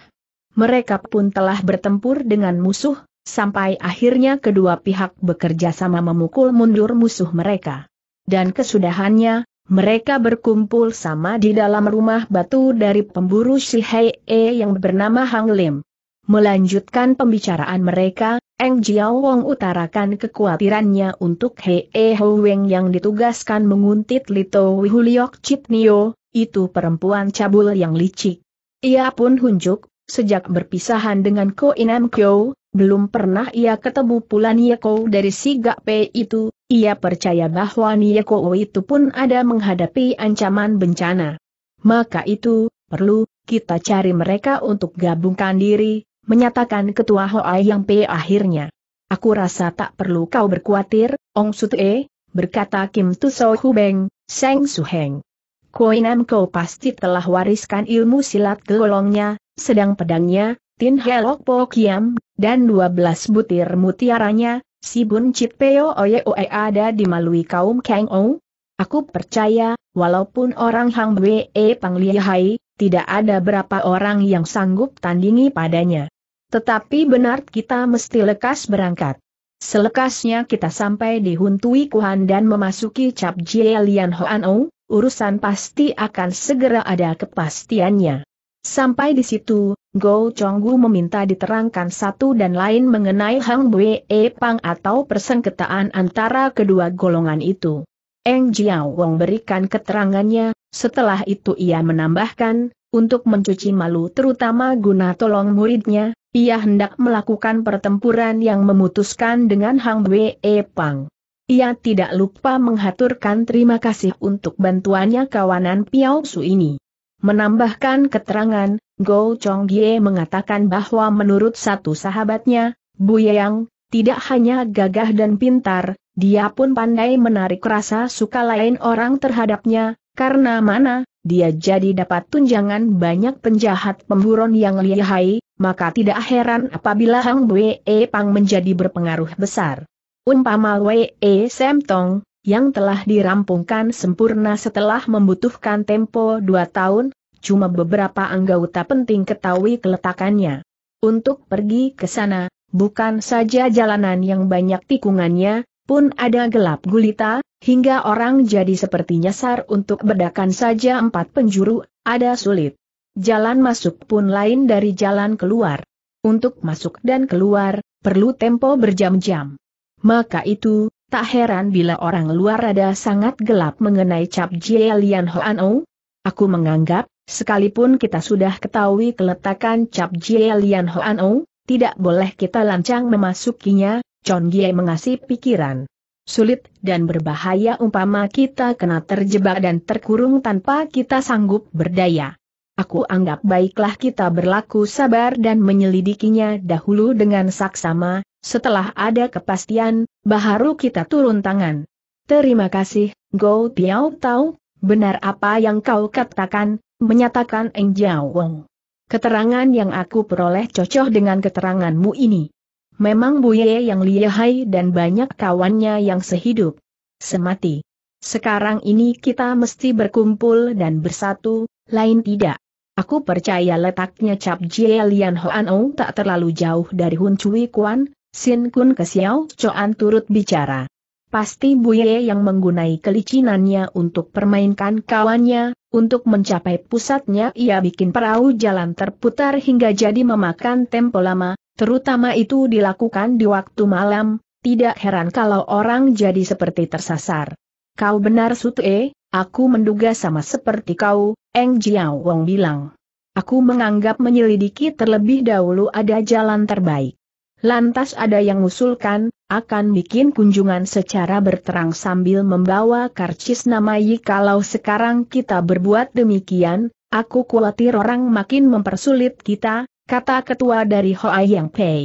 Mereka pun telah bertempur dengan musuh, sampai akhirnya kedua pihak bekerja sama memukul mundur musuh mereka. Dan kesudahannya, mereka berkumpul sama di dalam rumah batu dari pemburu si e yang bernama Hang Lim. Melanjutkan pembicaraan mereka, Eng Jiao Wong utarakan kekhawatirannya untuk Hee e Ho Weng yang ditugaskan menguntit Lito Wihuliok Chip Nio, itu perempuan cabul yang licik. Ia pun hunjuk, sejak berpisahan dengan Ko Inam Kyo, belum pernah ia ketemu pula Nieko dari si Pe itu, ia percaya bahwa Nieko itu pun ada menghadapi ancaman bencana. Maka itu, perlu, kita cari mereka untuk gabungkan diri, menyatakan ketua hoa yang P akhirnya. Aku rasa tak perlu kau berkuatir, Ong e berkata Kim tu Tuso Hubeng, Seng Su Heng. Koinam kau pasti telah wariskan ilmu silat golongnya, sedang pedangnya, Tin Helok Po Kiam, dan dua belas butir mutiaranya, si Bun Chit Peo Oye Oe ada di malui kaum Kang Ou. Aku percaya, walaupun orang Hang Wee Pang Lihai, tidak ada berapa orang yang sanggup tandingi padanya. Tetapi benar kita mesti lekas berangkat. Selekasnya kita sampai di Huntui Kuhan dan memasuki Cap Jie Lian Hoan urusan pasti akan segera ada kepastiannya. Sampai di situ, Go Chonggu meminta diterangkan satu dan lain mengenai Hang Bue e Pang atau persengketaan antara kedua golongan itu. Eng Jiao Wong berikan keterangannya, setelah itu ia menambahkan, untuk mencuci malu terutama guna tolong muridnya, ia hendak melakukan pertempuran yang memutuskan dengan Hang Wei Pang. Ia tidak lupa menghaturkan terima kasih untuk bantuannya kawanan Piao Su ini. Menambahkan keterangan, Go Chong Ye mengatakan bahwa menurut satu sahabatnya, Bu Yang, tidak hanya gagah dan pintar, dia pun pandai menarik rasa suka lain orang terhadapnya, karena mana, dia jadi dapat tunjangan banyak penjahat pemburon yang lihai, maka tidak heran apabila Hang Wee Pang menjadi berpengaruh besar. Umpama Wee Semtong, yang telah dirampungkan sempurna setelah membutuhkan tempo dua tahun, cuma beberapa anggota penting ketahui keletakannya. Untuk pergi ke sana, bukan saja jalanan yang banyak tikungannya, pun ada gelap gulita, hingga orang jadi seperti nyasar untuk bedakan saja empat penjuru, ada sulit. Jalan masuk pun lain dari jalan keluar. Untuk masuk dan keluar, perlu tempo berjam-jam. Maka itu, tak heran bila orang luar ada sangat gelap mengenai cap Jie Lian Hoan Aku menganggap, sekalipun kita sudah ketahui keletakan cap Jie Lian Hoan tidak boleh kita lancang memasukinya, Chon Gie mengasih pikiran. Sulit dan berbahaya umpama kita kena terjebak dan terkurung tanpa kita sanggup berdaya. Aku anggap baiklah kita berlaku sabar dan menyelidikinya dahulu dengan saksama, setelah ada kepastian, baharu kita turun tangan. Terima kasih, Go Tiao Tau, benar apa yang kau katakan, menyatakan Eng Jiao Wong. Keterangan yang aku peroleh cocok dengan keteranganmu ini. Memang Buye yang lihai dan banyak kawannya yang sehidup. Semati. Sekarang ini kita mesti berkumpul dan bersatu, lain tidak. Aku percaya letaknya Cap Jie Lian Hoan Ong tak terlalu jauh dari Hun Cui Kuan, Sin Kun ke Xiao turut bicara. Pasti Buye yang menggunai kelicinannya untuk permainkan kawannya, untuk mencapai pusatnya ia bikin perahu jalan terputar hingga jadi memakan tempo lama, Terutama itu dilakukan di waktu malam, tidak heran kalau orang jadi seperti tersasar. Kau benar Sute. aku menduga sama seperti kau, Eng Jiao Wong bilang. Aku menganggap menyelidiki terlebih dahulu ada jalan terbaik. Lantas ada yang usulkan, akan bikin kunjungan secara berterang sambil membawa karcis namai kalau sekarang kita berbuat demikian, aku khawatir orang makin mempersulit kita, kata ketua dari Hoa Yang Pei.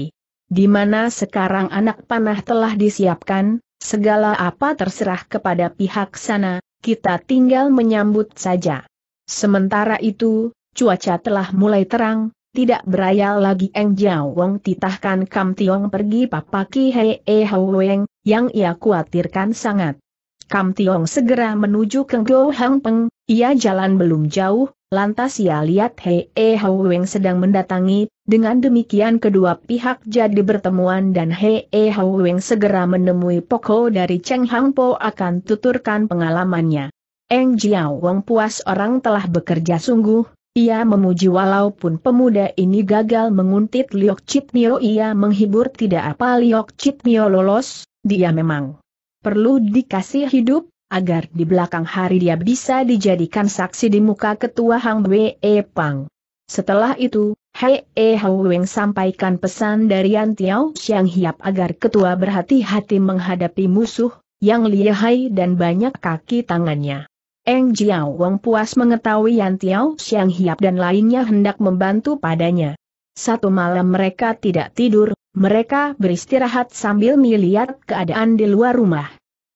Di mana sekarang anak panah telah disiapkan, segala apa terserah kepada pihak sana, kita tinggal menyambut saja. Sementara itu, cuaca telah mulai terang, tidak berayal lagi Eng Jiao Wong titahkan Kam Tiong pergi papaki Hei E Hao Weng, yang ia khawatirkan sangat. Kam Tiong segera menuju ke Go Hang Peng, ia jalan belum jauh, Lantas ia lihat Hei E Weng sedang mendatangi, dengan demikian kedua pihak jadi bertemuan dan Hei E Weng segera menemui Poko dari Cheng Hang Po akan tuturkan pengalamannya. Eng Jiao Wong puas orang telah bekerja sungguh, ia memuji walaupun pemuda ini gagal menguntit Liok Chit Mio ia menghibur tidak apa Liok Chit Mio lolos, dia memang perlu dikasih hidup, agar di belakang hari dia bisa dijadikan saksi di muka ketua Hang Wei Pang. Setelah itu, Hei E Weng sampaikan pesan dari Yan Tiao Xiang Hiap agar ketua berhati-hati menghadapi musuh, yang lihai dan banyak kaki tangannya. Eng Jiao Wang puas mengetahui Yan Tiao Xiang Hiap dan lainnya hendak membantu padanya. Satu malam mereka tidak tidur, mereka beristirahat sambil melihat keadaan di luar rumah.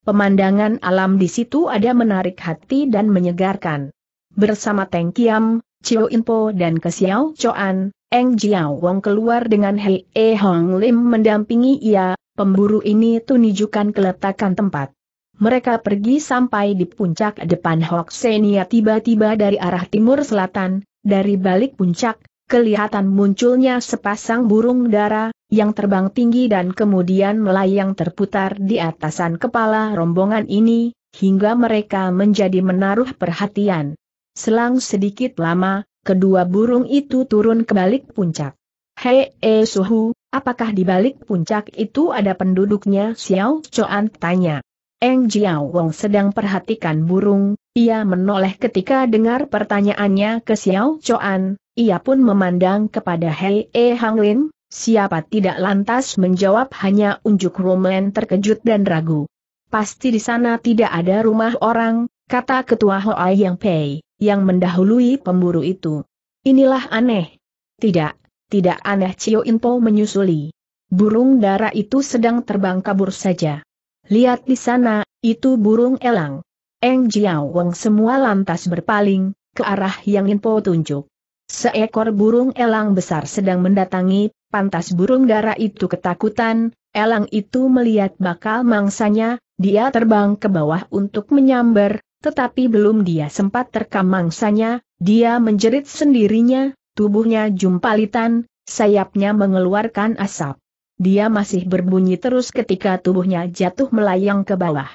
Pemandangan alam di situ ada menarik hati dan menyegarkan. Bersama Teng Kiam, Chio Inpo dan Kesiao Choan, Eng Jiao Wong keluar dengan Hei E Hong Lim mendampingi ia, pemburu ini tunjukkan keletakan tempat. Mereka pergi sampai di puncak depan Hoksenia tiba-tiba dari arah timur selatan, dari balik puncak, kelihatan munculnya sepasang burung dara, yang terbang tinggi dan kemudian melayang terputar di atasan kepala rombongan ini, hingga mereka menjadi menaruh perhatian. Selang sedikit lama, kedua burung itu turun ke balik puncak. Hei, eh suhu, apakah di balik puncak itu ada penduduknya? Xiao Chuan tanya. Eng Jiao Wong sedang perhatikan burung, ia menoleh ketika dengar pertanyaannya ke Xiao Choan, ia pun memandang kepada Hei E Hang Lin, siapa tidak lantas menjawab hanya unjuk Roman terkejut dan ragu. Pasti di sana tidak ada rumah orang, kata ketua Hoa Yang Pei, yang mendahului pemburu itu. Inilah aneh. Tidak, tidak aneh Cio Inpo menyusuli. Burung darah itu sedang terbang kabur saja. Lihat di sana, itu burung elang. Eng Jiao Weng semua lantas berpaling, ke arah yang Inpo tunjuk. Seekor burung elang besar sedang mendatangi, pantas burung dara itu ketakutan, elang itu melihat bakal mangsanya, dia terbang ke bawah untuk menyambar, tetapi belum dia sempat terkam mangsanya, dia menjerit sendirinya, tubuhnya jumpalitan, sayapnya mengeluarkan asap. Dia masih berbunyi terus ketika tubuhnya jatuh melayang ke bawah.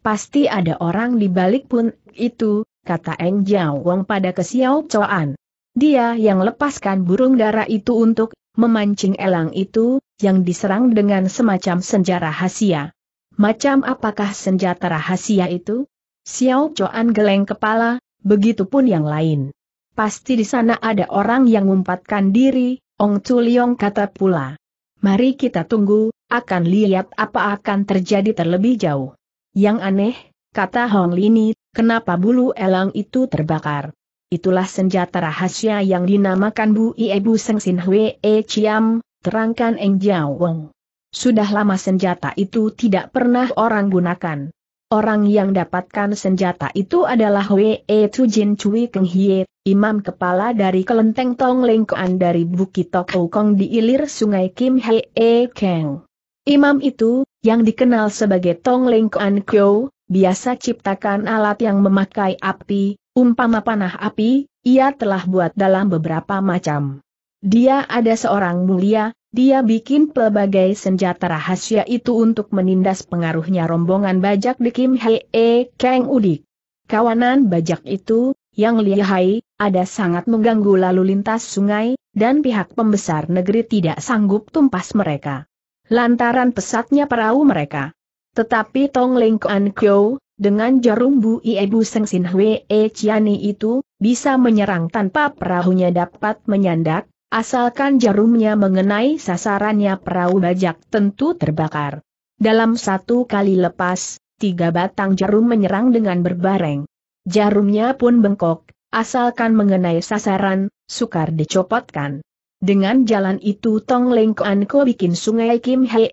Pasti ada orang di balik pun itu, kata Eng Jiao Wong pada kesiau Coan. Dia yang lepaskan burung dara itu untuk memancing elang itu, yang diserang dengan semacam senjata rahasia. Macam apakah senjata rahasia itu? Xiao Chuan geleng kepala, begitupun yang lain. Pasti di sana ada orang yang ngumpatkan diri, Ong Tuliong kata pula. Mari kita tunggu, akan lihat apa akan terjadi terlebih jauh. Yang aneh, kata Hong Lini, kenapa bulu elang itu terbakar? Itulah senjata rahasia yang dinamakan Bu Iebu Seng Sin Hwe E Chiam, terangkan Eng Jiao Wong. Sudah lama senjata itu tidak pernah orang gunakan. Orang yang dapatkan senjata itu adalah Hwe E Tu Jin Cui Keng Hie, imam kepala dari kelenteng Tong Lengkoan dari Bukit Kong di ilir sungai Kim Hee Keng. Imam itu, yang dikenal sebagai Tong Leng Kuan Kyo, biasa ciptakan alat yang memakai api, umpama panah api, ia telah buat dalam beberapa macam. Dia ada seorang mulia, dia bikin pelbagai senjata rahasia itu untuk menindas pengaruhnya rombongan bajak di Kim Hei E. Kang Udik. Kawanan bajak itu, yang lihai, ada sangat mengganggu lalu lintas sungai, dan pihak pembesar negeri tidak sanggup tumpas mereka lantaran pesatnya perahu mereka. Tetapi Tong Leng Kuan Kyo, dengan jarum Bu Iebu Seng Sin Hwe E Chiani itu, bisa menyerang tanpa perahunya dapat menyandak, asalkan jarumnya mengenai sasarannya perahu bajak tentu terbakar. Dalam satu kali lepas, tiga batang jarum menyerang dengan berbareng. Jarumnya pun bengkok, asalkan mengenai sasaran, sukar dicopotkan. Dengan jalan itu Tong Leng Kuan bikin sungai Kim Hee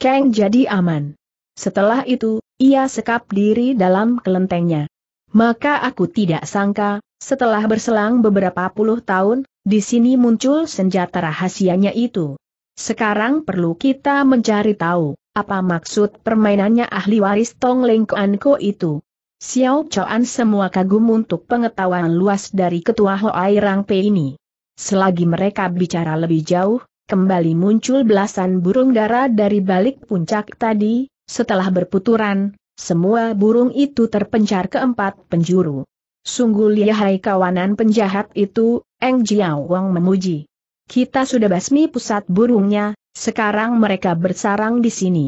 Kang jadi aman. Setelah itu, ia sekap diri dalam kelentengnya. Maka aku tidak sangka, setelah berselang beberapa puluh tahun, di sini muncul senjata rahasianya itu. Sekarang perlu kita mencari tahu, apa maksud permainannya ahli waris Tong Leng Kuan itu. Xiao Chuan semua kagum untuk pengetahuan luas dari ketua Hoai Rang Pei ini. Selagi mereka bicara lebih jauh, kembali muncul belasan burung dara dari balik puncak tadi, setelah berputuran, semua burung itu terpencar ke empat penjuru. Sungguh lihai kawanan penjahat itu, Eng Jiao Wang memuji. Kita sudah basmi pusat burungnya, sekarang mereka bersarang di sini.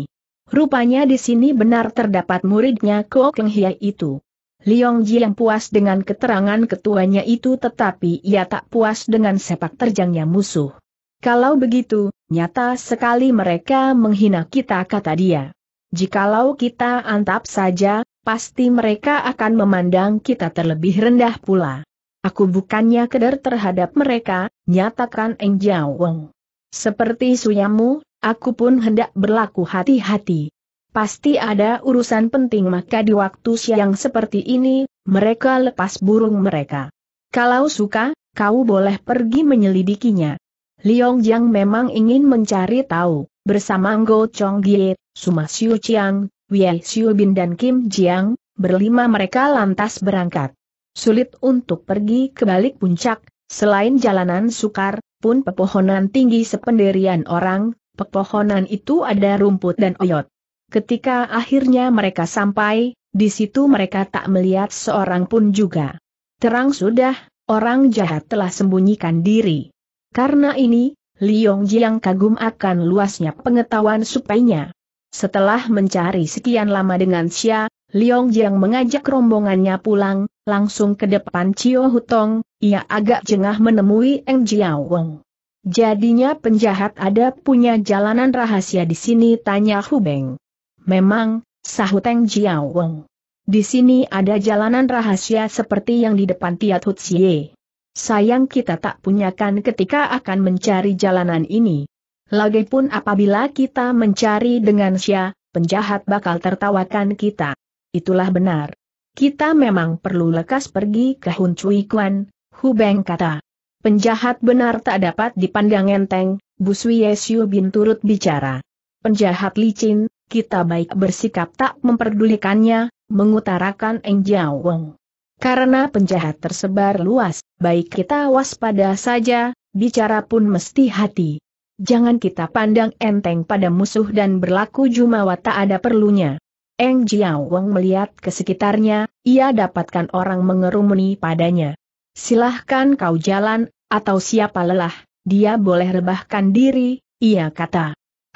Rupanya di sini benar terdapat muridnya Ko Keng Hia itu. Liong yang puas dengan keterangan ketuanya itu tetapi ia tak puas dengan sepak terjangnya musuh. Kalau begitu, nyata sekali mereka menghina kita kata dia. Jikalau kita antap saja, pasti mereka akan memandang kita terlebih rendah pula. Aku bukannya keder terhadap mereka, nyatakan Eng Jiao Wong. Seperti suyamu, aku pun hendak berlaku hati-hati. Pasti ada urusan penting maka di waktu siang seperti ini, mereka lepas burung mereka. Kalau suka, kau boleh pergi menyelidikinya. Liong Jiang memang ingin mencari tahu, bersama Ngo Chong Gie, Suma Siu Chiang, Wei Siu Bin dan Kim Jiang, berlima mereka lantas berangkat. Sulit untuk pergi ke balik puncak, selain jalanan sukar, pun pepohonan tinggi sependirian orang, pepohonan itu ada rumput dan oyot. Ketika akhirnya mereka sampai, di situ mereka tak melihat seorang pun juga. Terang sudah, orang jahat telah sembunyikan diri. Karena ini, Liong Jiang kagum akan luasnya pengetahuan supainya. Setelah mencari sekian lama dengan Xia, Liong Jiang mengajak rombongannya pulang, langsung ke depan Cio Hutong, ia agak jengah menemui Eng Jiao Wong. Jadinya penjahat ada punya jalanan rahasia di sini tanya Hubeng. Memang, sahut Teng Jiao Di sini ada jalanan rahasia seperti yang di depan Tiat Hutsie. Sayang kita tak punyakan ketika akan mencari jalanan ini. Lagipun apabila kita mencari dengan sia, penjahat bakal tertawakan kita. Itulah benar. Kita memang perlu lekas pergi ke Hun Cui Kuan, Beng kata. Penjahat benar tak dapat dipandang enteng, Bu Sui binturut bin turut bicara. Penjahat licin, kita baik bersikap tak memperdulikannya, mengutarakan Eng Jiao Wong. Karena penjahat tersebar luas, baik kita waspada saja, bicara pun mesti hati. Jangan kita pandang enteng pada musuh dan berlaku jumawa tak ada perlunya. Eng Jiao Wong melihat ke sekitarnya, ia dapatkan orang mengerumuni padanya. Silahkan kau jalan, atau siapa lelah, dia boleh rebahkan diri, ia kata.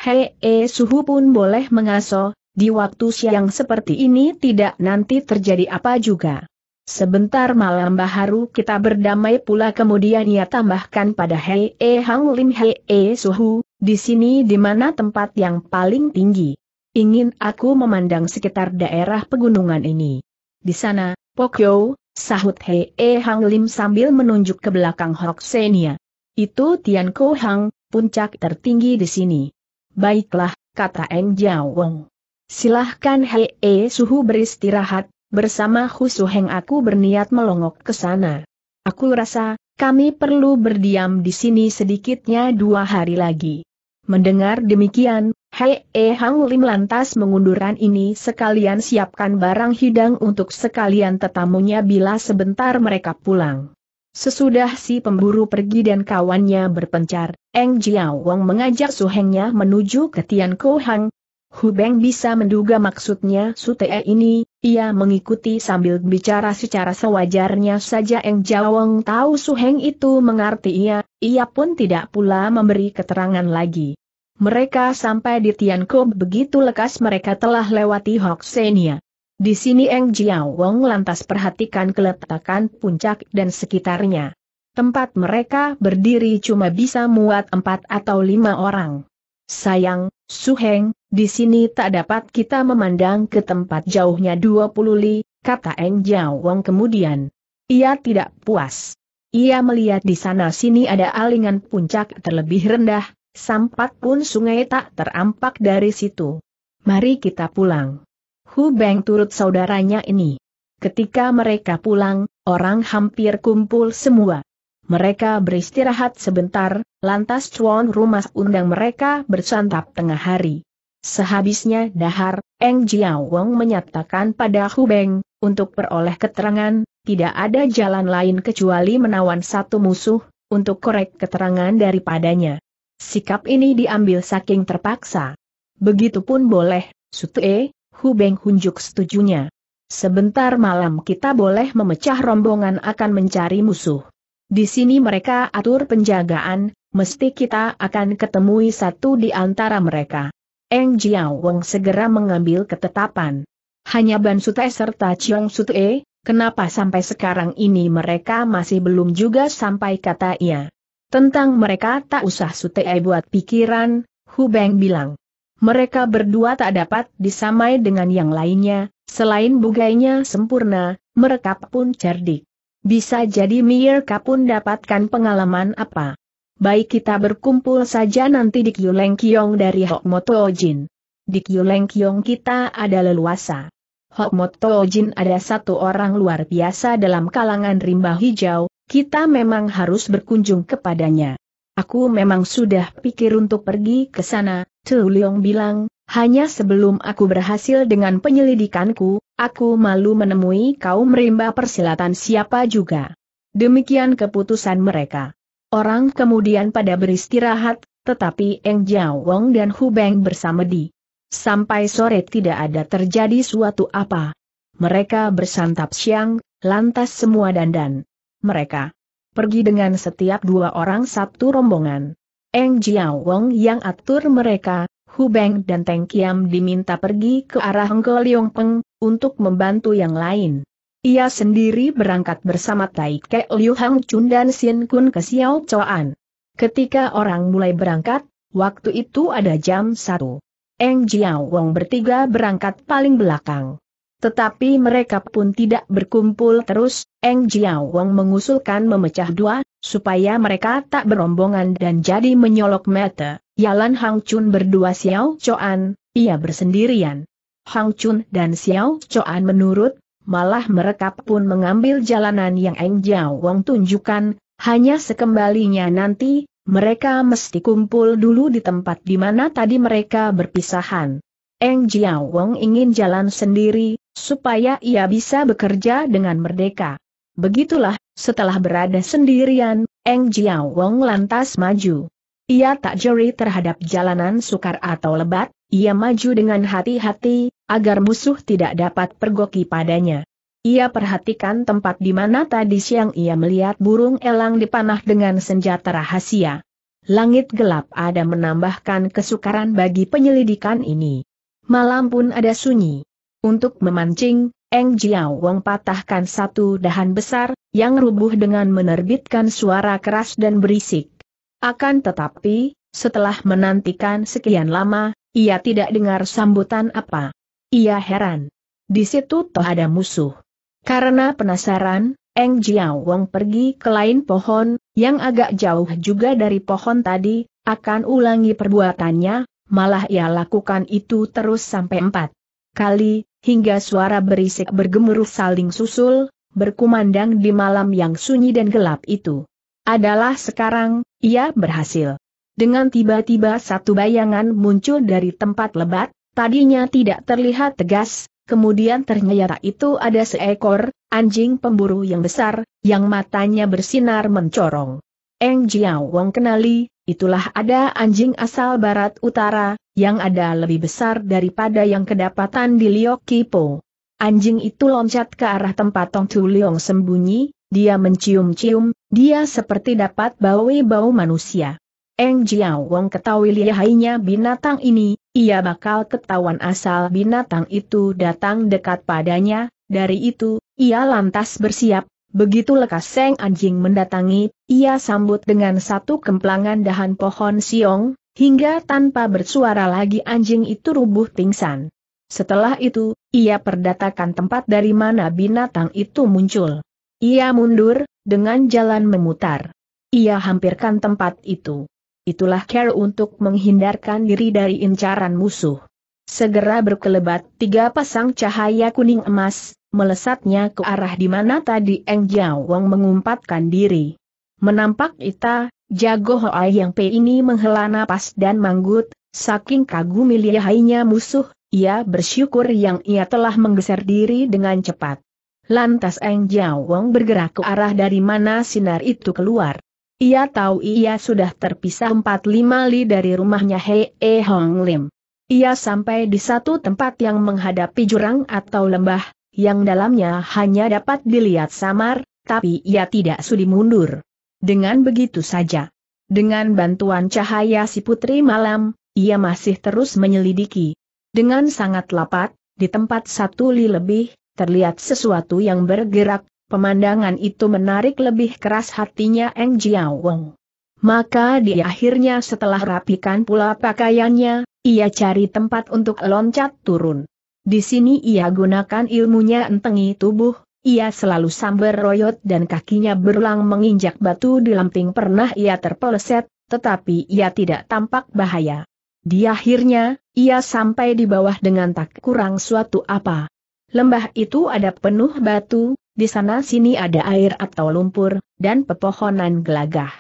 Hei eh, Suhu pun boleh mengaso, di waktu siang seperti ini tidak nanti terjadi apa juga. Sebentar malam baharu kita berdamai pula kemudian ia tambahkan pada Hei eh, Hang Lim Hei eh, Suhu, di sini di mana tempat yang paling tinggi. Ingin aku memandang sekitar daerah pegunungan ini. Di sana, Pokyo, sahut Hei Hang Lim sambil menunjuk ke belakang Hoksenia. Itu Tian Ko Hang, puncak tertinggi di sini. Baiklah, kata Eng Jiawong. Silahkan Hei e Suhu beristirahat, bersama Husu Heng aku berniat melongok ke sana. Aku rasa, kami perlu berdiam di sini sedikitnya dua hari lagi. Mendengar demikian, Hei E Hang Lim lantas mengunduran ini sekalian siapkan barang hidang untuk sekalian tetamunya bila sebentar mereka pulang. Sesudah si pemburu pergi dan kawannya berpencar, Eng Jiao Wong mengajak suhengnya menuju ke Tian Kohang. Hu Beng bisa menduga maksudnya Sute ini, ia mengikuti sambil bicara secara sewajarnya saja Eng Jiao Wong tahu suheng itu mengerti ia, ia pun tidak pula memberi keterangan lagi. Mereka sampai di Tian Ko begitu lekas mereka telah lewati Hoksenia. Di sini Eng Jiao Wong lantas perhatikan keletakan puncak dan sekitarnya. Tempat mereka berdiri cuma bisa muat empat atau lima orang. Sayang, Su Heng, di sini tak dapat kita memandang ke tempat jauhnya 20 li, kata Eng Jiao Wong kemudian. Ia tidak puas. Ia melihat di sana sini ada alingan puncak terlebih rendah, sampat pun sungai tak terampak dari situ. Mari kita pulang. Hu Beng turut saudaranya ini. Ketika mereka pulang, orang hampir kumpul semua. Mereka beristirahat sebentar, lantas cuan rumah undang mereka bersantap tengah hari. Sehabisnya dahar, Eng Jiao Wong menyatakan pada Hu Beng, untuk peroleh keterangan, tidak ada jalan lain kecuali menawan satu musuh, untuk korek keterangan daripadanya. Sikap ini diambil saking terpaksa. Begitupun boleh, E. Hu Beng Hunjuk setujunya. Sebentar malam kita boleh memecah rombongan akan mencari musuh. Di sini mereka atur penjagaan, mesti kita akan ketemui satu di antara mereka. Eng Jiao Wong segera mengambil ketetapan. Hanya Ban Sute serta Chiong Sute, kenapa sampai sekarang ini mereka masih belum juga sampai kata ia. Tentang mereka tak usah Sute buat pikiran, Hu Beng bilang mereka berdua tak dapat disamai dengan yang lainnya, selain bugainya sempurna, mereka pun cerdik. Bisa jadi mereka pun dapatkan pengalaman apa. Baik kita berkumpul saja nanti di Kyuleng Kiong dari Hokmoto Jin. Di Kyuleng Kiong kita ada leluasa. Hokmoto Jin ada satu orang luar biasa dalam kalangan rimba hijau, kita memang harus berkunjung kepadanya. Aku memang sudah pikir untuk pergi ke sana, Tu Liong bilang, hanya sebelum aku berhasil dengan penyelidikanku, aku malu menemui kaum Rimba persilatan siapa juga. Demikian keputusan mereka. Orang kemudian pada beristirahat, tetapi Eng Jiao Wong dan Hu Beng bersama di. Sampai sore tidak ada terjadi suatu apa. Mereka bersantap siang, lantas semua dandan. Mereka pergi dengan setiap dua orang satu rombongan. Eng Jiao Wong yang atur mereka, Hu Beng dan Teng Kiam diminta pergi ke arah Hengko Leong Peng, untuk membantu yang lain. Ia sendiri berangkat bersama Tai Ke Liu Hang Chun dan Sien Kun ke Xiao Choan. Ketika orang mulai berangkat, waktu itu ada jam 1. Eng Jiao Wong bertiga berangkat paling belakang. Tetapi mereka pun tidak berkumpul terus, Eng Jiao Wang mengusulkan memecah dua, supaya mereka tak berombongan dan jadi menyolok mata. Yalan Hang Chun berdua Xiao Choan, ia bersendirian. Hang Chun dan Xiao Choan menurut, malah mereka pun mengambil jalanan yang Eng Jiao Wang tunjukkan, hanya sekembalinya nanti, mereka mesti kumpul dulu di tempat di mana tadi mereka berpisahan. Eng Jiao Wang ingin jalan sendiri, supaya ia bisa bekerja dengan merdeka. Begitulah, setelah berada sendirian, Eng Jiao Wong lantas maju. Ia tak jeri terhadap jalanan sukar atau lebat, ia maju dengan hati-hati, agar musuh tidak dapat pergoki padanya. Ia perhatikan tempat di mana tadi siang ia melihat burung elang dipanah dengan senjata rahasia. Langit gelap ada menambahkan kesukaran bagi penyelidikan ini. Malam pun ada sunyi. Untuk memancing, Eng Jiao Wong patahkan satu dahan besar, yang rubuh dengan menerbitkan suara keras dan berisik. Akan tetapi, setelah menantikan sekian lama, ia tidak dengar sambutan apa. Ia heran. Di situ toh ada musuh. Karena penasaran, Eng Jiao Wong pergi ke lain pohon, yang agak jauh juga dari pohon tadi, akan ulangi perbuatannya, malah ia lakukan itu terus sampai empat kali, hingga suara berisik bergemuruh saling susul, berkumandang di malam yang sunyi dan gelap itu. Adalah sekarang, ia berhasil. Dengan tiba-tiba satu bayangan muncul dari tempat lebat, tadinya tidak terlihat tegas, kemudian ternyata itu ada seekor, anjing pemburu yang besar, yang matanya bersinar mencorong. Eng Jiao Wong kenali, Itulah ada anjing asal barat utara, yang ada lebih besar daripada yang kedapatan di Liok Anjing itu loncat ke arah tempat Tong Tu Leong sembunyi, dia mencium-cium, dia seperti dapat bau bau manusia. Eng Jiao Wong ketahui lihainya binatang ini, ia bakal ketahuan asal binatang itu datang dekat padanya, dari itu, ia lantas bersiap, Begitu lekas Seng Anjing mendatangi, ia sambut dengan satu kemplangan dahan pohon siong, hingga tanpa bersuara lagi anjing itu rubuh pingsan. Setelah itu, ia perdatakan tempat dari mana binatang itu muncul. Ia mundur, dengan jalan memutar. Ia hampirkan tempat itu. Itulah care untuk menghindarkan diri dari incaran musuh. Segera berkelebat tiga pasang cahaya kuning emas, melesatnya ke arah di mana tadi Eng Jiao Wang mengumpatkan diri. Menampak Ita, jago Hoai yang Pei ini menghela napas dan manggut, saking kagum lihainya musuh, ia bersyukur yang ia telah menggeser diri dengan cepat. Lantas Eng Jiao Wang bergerak ke arah dari mana sinar itu keluar. Ia tahu ia sudah terpisah empat lima li dari rumahnya Hei E Hong Lim. Ia sampai di satu tempat yang menghadapi jurang atau lembah, yang dalamnya hanya dapat dilihat samar, tapi ia tidak sudi mundur. Dengan begitu saja. Dengan bantuan cahaya si putri malam, ia masih terus menyelidiki. Dengan sangat lapat, di tempat satu li lebih, terlihat sesuatu yang bergerak, pemandangan itu menarik lebih keras hatinya Eng Jiaweng. Maka di akhirnya setelah rapikan pula pakaiannya, ia cari tempat untuk loncat turun. Di sini ia gunakan ilmunya entengi tubuh, ia selalu sambar royot dan kakinya berulang menginjak batu di lamping pernah ia terpeleset, tetapi ia tidak tampak bahaya. Di akhirnya, ia sampai di bawah dengan tak kurang suatu apa. Lembah itu ada penuh batu, di sana sini ada air atau lumpur, dan pepohonan gelagah.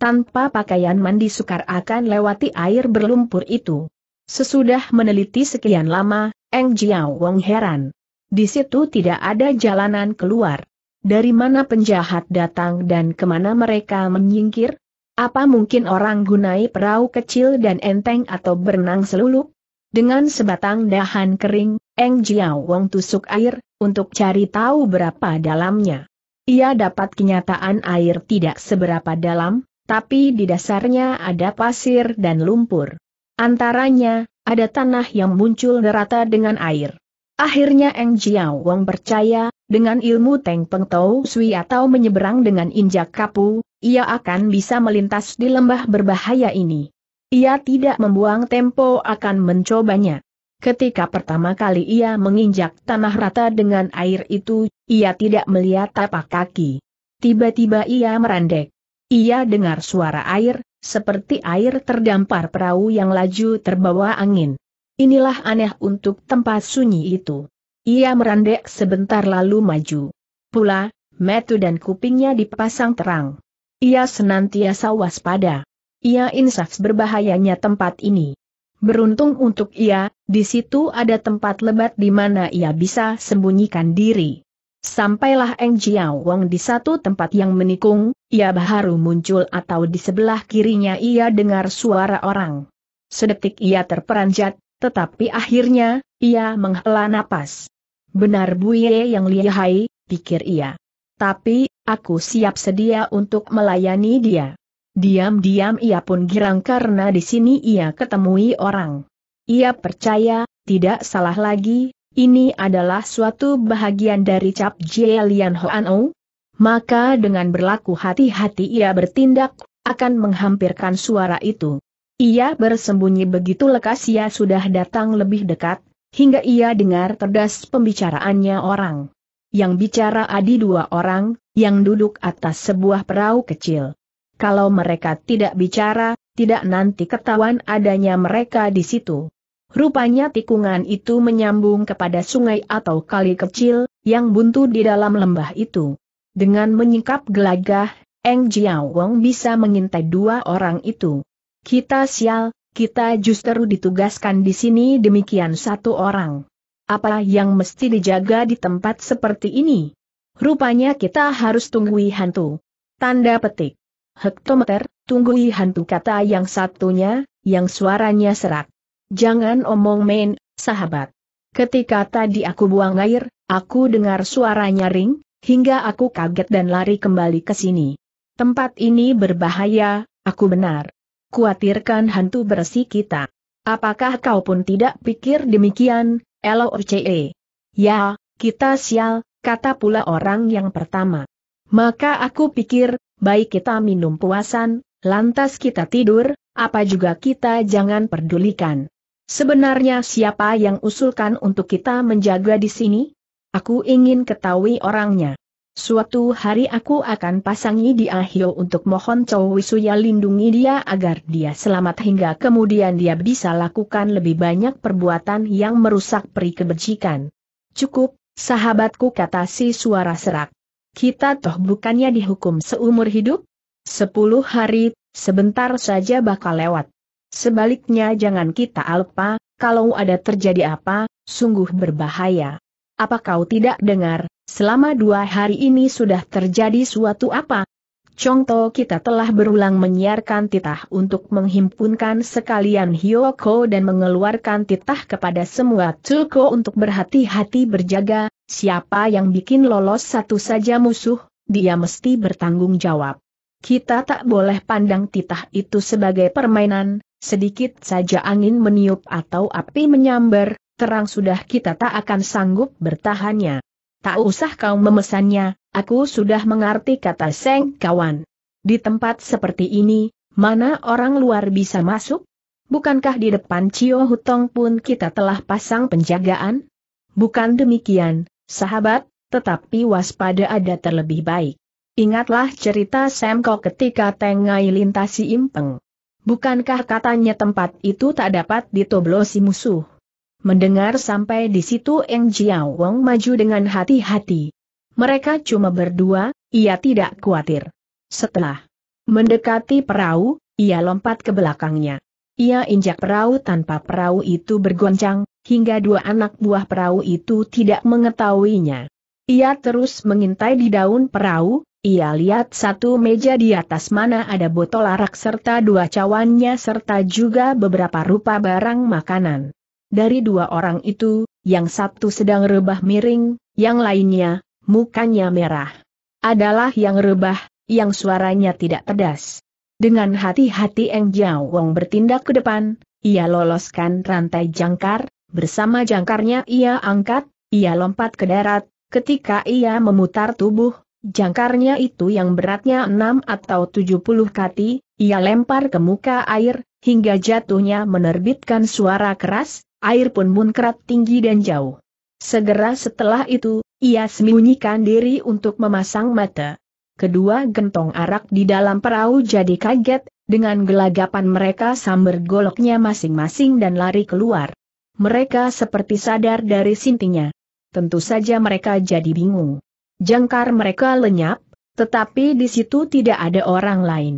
Tanpa pakaian mandi sukar akan lewati air berlumpur itu. Sesudah meneliti sekian lama, Eng Jiao Wong heran. Di situ tidak ada jalanan keluar. Dari mana penjahat datang dan kemana mereka menyingkir? Apa mungkin orang gunai perahu kecil dan enteng atau berenang selulup? Dengan sebatang dahan kering, Eng Jiao Wong tusuk air, untuk cari tahu berapa dalamnya. Ia dapat kenyataan air tidak seberapa dalam, tapi di dasarnya ada pasir dan lumpur. Antaranya, ada tanah yang muncul rata dengan air. Akhirnya Eng Jiao Wang percaya, dengan ilmu Teng Peng Tau Sui atau menyeberang dengan injak kapu, ia akan bisa melintas di lembah berbahaya ini. Ia tidak membuang tempo akan mencobanya. Ketika pertama kali ia menginjak tanah rata dengan air itu, ia tidak melihat tapak kaki. Tiba-tiba ia merandek. Ia dengar suara air, seperti air terdampar perahu yang laju terbawa angin. Inilah aneh untuk tempat sunyi itu. Ia merandek sebentar lalu maju. Pula, metu dan kupingnya dipasang terang. Ia senantiasa waspada. Ia insaf berbahayanya tempat ini. Beruntung untuk ia, di situ ada tempat lebat di mana ia bisa sembunyikan diri. Sampailah Eng Jiao Wong di satu tempat yang menikung, ia baru muncul atau di sebelah kirinya ia dengar suara orang. Sedetik ia terperanjat, tetapi akhirnya, ia menghela napas. Benar Buye yang lihai, pikir ia. Tapi, aku siap sedia untuk melayani dia. Diam-diam ia pun girang karena di sini ia ketemui orang. Ia percaya, tidak salah lagi, ini adalah suatu bahagian dari cap Jie Lian Hoan Maka dengan berlaku hati-hati ia bertindak, akan menghampirkan suara itu. Ia bersembunyi begitu lekas ia sudah datang lebih dekat, hingga ia dengar terdas pembicaraannya orang. Yang bicara adi dua orang, yang duduk atas sebuah perahu kecil. Kalau mereka tidak bicara, tidak nanti ketahuan adanya mereka di situ. Rupanya tikungan itu menyambung kepada sungai atau kali kecil, yang buntu di dalam lembah itu. Dengan menyingkap gelagah, Eng Jiao Wong bisa mengintai dua orang itu. Kita sial, kita justru ditugaskan di sini demikian satu orang. Apa yang mesti dijaga di tempat seperti ini? Rupanya kita harus tunggui hantu. Tanda petik. Hektometer, tunggui hantu kata yang satunya, yang suaranya serak. Jangan omong main, sahabat. Ketika tadi aku buang air, aku dengar suara nyaring, hingga aku kaget dan lari kembali ke sini. Tempat ini berbahaya, aku benar. Kuatirkan hantu bersih kita. Apakah kau pun tidak pikir demikian, LOCE? Ya, kita sial, kata pula orang yang pertama. Maka aku pikir, baik kita minum puasan, lantas kita tidur, apa juga kita jangan pedulikan. Sebenarnya siapa yang usulkan untuk kita menjaga di sini? Aku ingin ketahui orangnya. Suatu hari aku akan pasangi di Ahio untuk mohon Chow Wisuya lindungi dia agar dia selamat hingga kemudian dia bisa lakukan lebih banyak perbuatan yang merusak peri kebajikan. Cukup, sahabatku kata si suara serak. Kita toh bukannya dihukum seumur hidup? Sepuluh hari, sebentar saja bakal lewat. Sebaliknya jangan kita alpa. kalau ada terjadi apa, sungguh berbahaya. Apa kau tidak dengar, selama dua hari ini sudah terjadi suatu apa? Contoh kita telah berulang menyiarkan titah untuk menghimpunkan sekalian Hyoko dan mengeluarkan titah kepada semua Tsuko untuk berhati-hati berjaga, siapa yang bikin lolos satu saja musuh, dia mesti bertanggung jawab. Kita tak boleh pandang titah itu sebagai permainan, Sedikit saja angin meniup atau api menyambar, terang sudah kita tak akan sanggup bertahannya. Tak usah kau memesannya, aku sudah mengerti kata Seng kawan. Di tempat seperti ini, mana orang luar bisa masuk? Bukankah di depan Cio Hutong pun kita telah pasang penjagaan? Bukan demikian, sahabat, tetapi waspada ada terlebih baik. Ingatlah cerita Semko ketika Tengai lintasi Impeng. Bukankah katanya tempat itu tak dapat ditoblosi musuh? Mendengar sampai di situ Eng Jiao Wong maju dengan hati-hati. Mereka cuma berdua, ia tidak khawatir. Setelah mendekati perahu, ia lompat ke belakangnya. Ia injak perahu tanpa perahu itu bergoncang, hingga dua anak buah perahu itu tidak mengetahuinya. Ia terus mengintai di daun perahu, ia lihat satu meja di atas mana ada botol arak serta dua cawannya serta juga beberapa rupa barang makanan. Dari dua orang itu, yang satu sedang rebah miring, yang lainnya, mukanya merah. Adalah yang rebah, yang suaranya tidak pedas. Dengan hati-hati Eng Jiao Wong bertindak ke depan, ia loloskan rantai jangkar, bersama jangkarnya ia angkat, ia lompat ke darat, ketika ia memutar tubuh, Jangkarnya itu yang beratnya enam atau tujuh puluh kati, ia lempar ke muka air, hingga jatuhnya menerbitkan suara keras, air pun munkrat tinggi dan jauh. Segera setelah itu, ia sembunyikan diri untuk memasang mata. Kedua gentong arak di dalam perahu jadi kaget, dengan gelagapan mereka sambar goloknya masing-masing dan lari keluar. Mereka seperti sadar dari sintinya. Tentu saja mereka jadi bingung. Jangkar mereka lenyap, tetapi di situ tidak ada orang lain.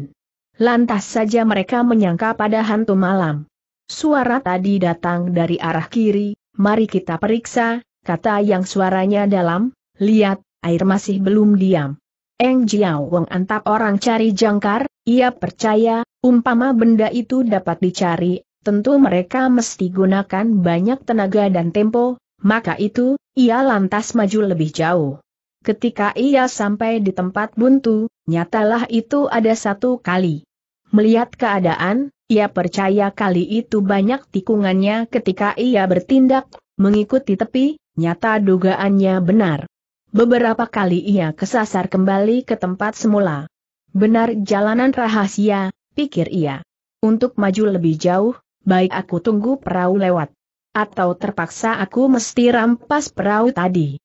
Lantas saja mereka menyangka pada hantu malam. Suara tadi datang dari arah kiri, mari kita periksa, kata yang suaranya dalam, lihat, air masih belum diam. Eng Jiao Wong antap orang cari jangkar, ia percaya, umpama benda itu dapat dicari, tentu mereka mesti gunakan banyak tenaga dan tempo, maka itu, ia lantas maju lebih jauh. Ketika ia sampai di tempat buntu, nyatalah itu ada satu kali. Melihat keadaan, ia percaya kali itu banyak tikungannya ketika ia bertindak, mengikuti tepi, nyata dugaannya benar. Beberapa kali ia kesasar kembali ke tempat semula. Benar jalanan rahasia, pikir ia. Untuk maju lebih jauh, baik aku tunggu perahu lewat. Atau terpaksa aku mesti rampas perahu tadi.